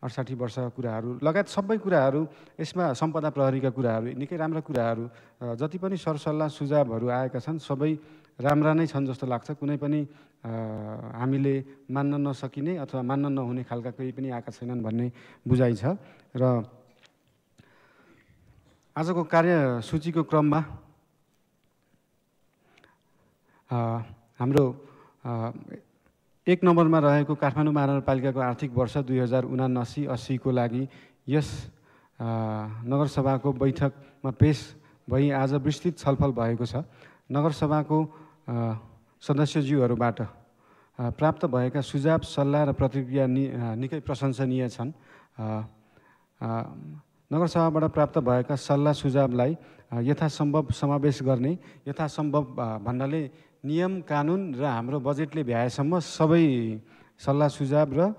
अडसाठी वर्ष कुराहरू लगायत सबै कुराहरू यसमा सम्पदा प्रहरीका कुराहरू निकै राम्रा कुराहरू जति पनि सरसल्लाह सुझावहरू आएका छन् सबै राम्रा नै छन् जस्तो लाग्छ कुनै पनि हामीले मान्न नसकिने अथवा मान्न नहुने खालका केही पनि आएका छैनन् भन्ने बुझाइ छ र आजको कार्यसूचीको क्रममा हाम्रो एक नम्बरमा रहेको काठमाडौँ महानगरपालिकाको आर्थिक वर्ष दुई हजार उनासी अस्सीको लागि यस नगरसभाको बैठकमा पेस भई आज विस्तृत छलफल भएको छ नगरसभाको सदस्यज्यूहरूबाट प्राप्त भएका सुझाव सल्लाह र प्रतिक्रिया नि निकै प्रशंसनीय छन् नगरसभाबाट प्राप्त भएका सल्लाह सुझावलाई यथासम्भव समावेश गर्ने यथासम्भव भन्नाले नियम कानुन र हाम्रो बजेटले भ्याएसम्म सबै सल्लाह सुझाव र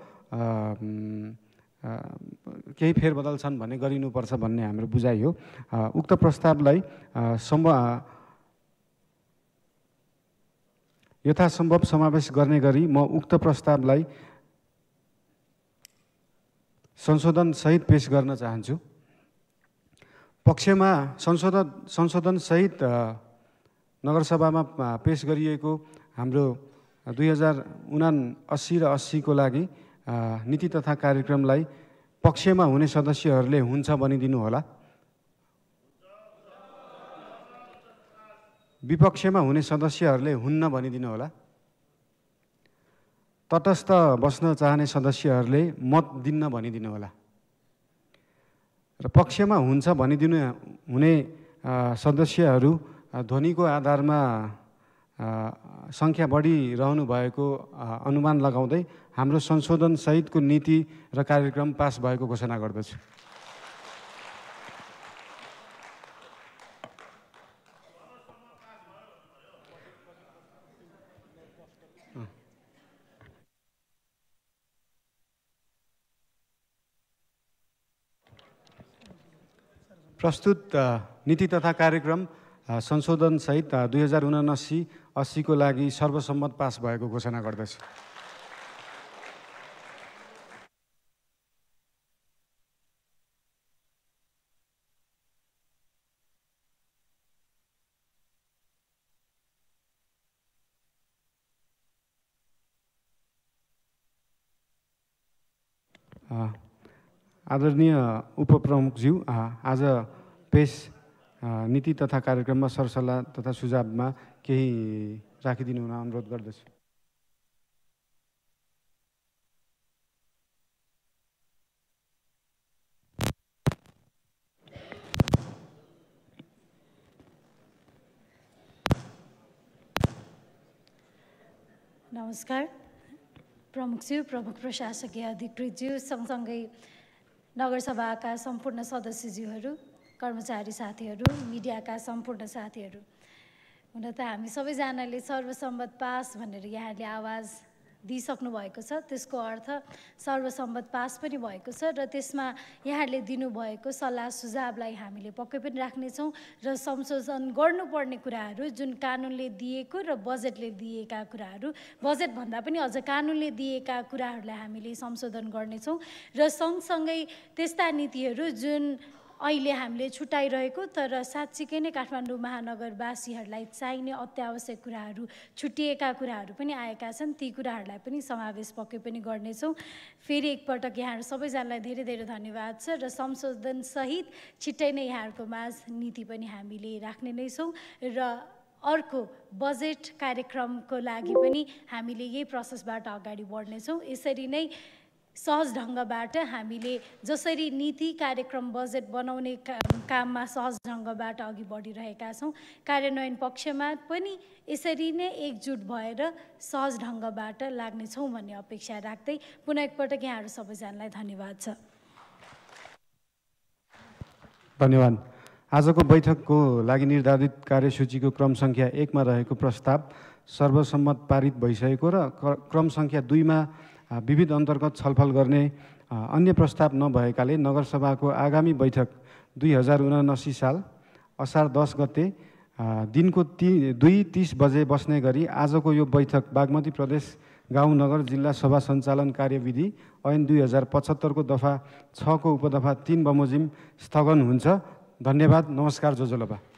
केही फेरबदल छन् भने गरिनुपर्छ भन्ने हाम्रो बुझाइ हो उक्त प्रस्तावलाई सम यथासम्भव समावेश गर्ने गरी म उक्त प्रस्तावलाई सहित पेश गर्न चाहन्छु पक्षमा संशोधन सहित नगरसभामा पेश गरिएको हाम्रो दुई हजार उना अस्सी र अस्सीको लागि नीति तथा कार्यक्रमलाई पक्षमा हुने सदस्यहरूले हुन्छ होला विपक्षमा हुने सदस्यहरूले हुन्न भनिदिनु होला तटस्थ बस्न चाहने सदस्यहरूले मत दिन्न भनिदिनु होला र पक्षमा हुन्छ भनिदिनु हुने सदस्यहरू ध्वनिको आधारमा सङ्ख्या रहनु भएको अनुमान लगाउँदै हाम्रो संशोधनसहितको नीति र कार्यक्रम पास भएको घोषणा गर्दछु प्रस्तुत नीति तथा कार्यक्रम संशोधनसहित दुई हजार उनासी अस्सीको लागि सर्वसम्मत पास भएको घोषणा गर्दछु Uh, आदरणीय उपप्रमुखज्यू आज पेस नीति तथा कार्यक्रममा सरसल्लाह तथा सुझावमा केही राखिदिनु हुन अनुरोध गर्दछु नमस्कार प्रमुखज्यू प्रमुख प्रशासकीय अधिकृतज्यू सँगसँगै नगरसभाका सम्पूर्ण सदस्यज्यूहरू कर्मचारी साथीहरू मिडियाका सम्पूर्ण साथीहरू हुन त हामी सबैजनाले सर्वसम्मत पास भनेर यहाँले आवाज दिइसक्नु भएको छ त्यसको अर्थ सर्वसम्मत पास पनि भएको छ र त्यसमा यहाँहरूले दिनुभएको सल्लाह सुझावलाई हामीले पक्कै पनि राख्नेछौँ र संशोधन गर्नुपर्ने कुराहरू जुन कानुनले दिएको र बजेटले दिएका कुराहरू बजेटभन्दा पनि अझ कानुनले दिएका कुराहरूलाई हामीले संशोधन गर्नेछौँ र सँगसँगै त्यस्ता नीतिहरू जुन अहिले हामीले छुट्याइरहेको तर साँच्चीकै नै काठमाडौँ महानगरवासीहरूलाई चाहिने अत्यावश्यक कुराहरू छुट्टिएका कुराहरू पनि आएका छन् ती कुराहरूलाई पनि समावेश पक्कै पनि गर्नेछौँ फेरि एकपटक यहाँहरू सबैजनालाई धेरै धेरै धन्यवाद छ र संशोधनसहित छिट्टै नै यहाँहरूको माझ नीति पनि हामीले राख्ने नै छौँ र अर्को बजेट कार्यक्रमको लागि पनि हामीले यही प्रोसेसबाट अगाडि बढ्नेछौँ यसरी नै सहज ढङ्गबाट हामीले जसरी नीति कार्यक्रम बजेट बनाउने का, काममा सहज ढङ्गबाट अघि बढिरहेका छौँ कार्यान्वयन पक्षमा पनि यसरी नै एकजुट भएर सहज ढङ्गबाट लाग्नेछौँ भन्ने अपेक्षा राख्दै पुनः एकपटक यहाँहरू सबैजनालाई धन्यवाद छ धन्यवाद आजको बैठकको लागि निर्धारित कार्यसूचीको क्रम सङ्ख्या एकमा रहेको प्रस्ताव सर्वसम्मत पारित भइसकेको र क्रम सङ्ख्या दुईमा विविध अन्तर्गत छलफल गर्ने अन्य प्रस्ताव नभएकाले नगरसभाको आगामी बैठक दुई हजार उनासी साल असार दस गते दिनको ती दुई तिस बजे बस्ने गरी आजको यो बैठक बागमती प्रदेश गाउँ नगर जिल्ला सभा सञ्चालन कार्यविधि ऐन दुई हजार पचहत्तरको दफा छको उपदफा तिन बमोजिम स्थगन हुन्छ धन्यवाद नमस्कार जोजोलपा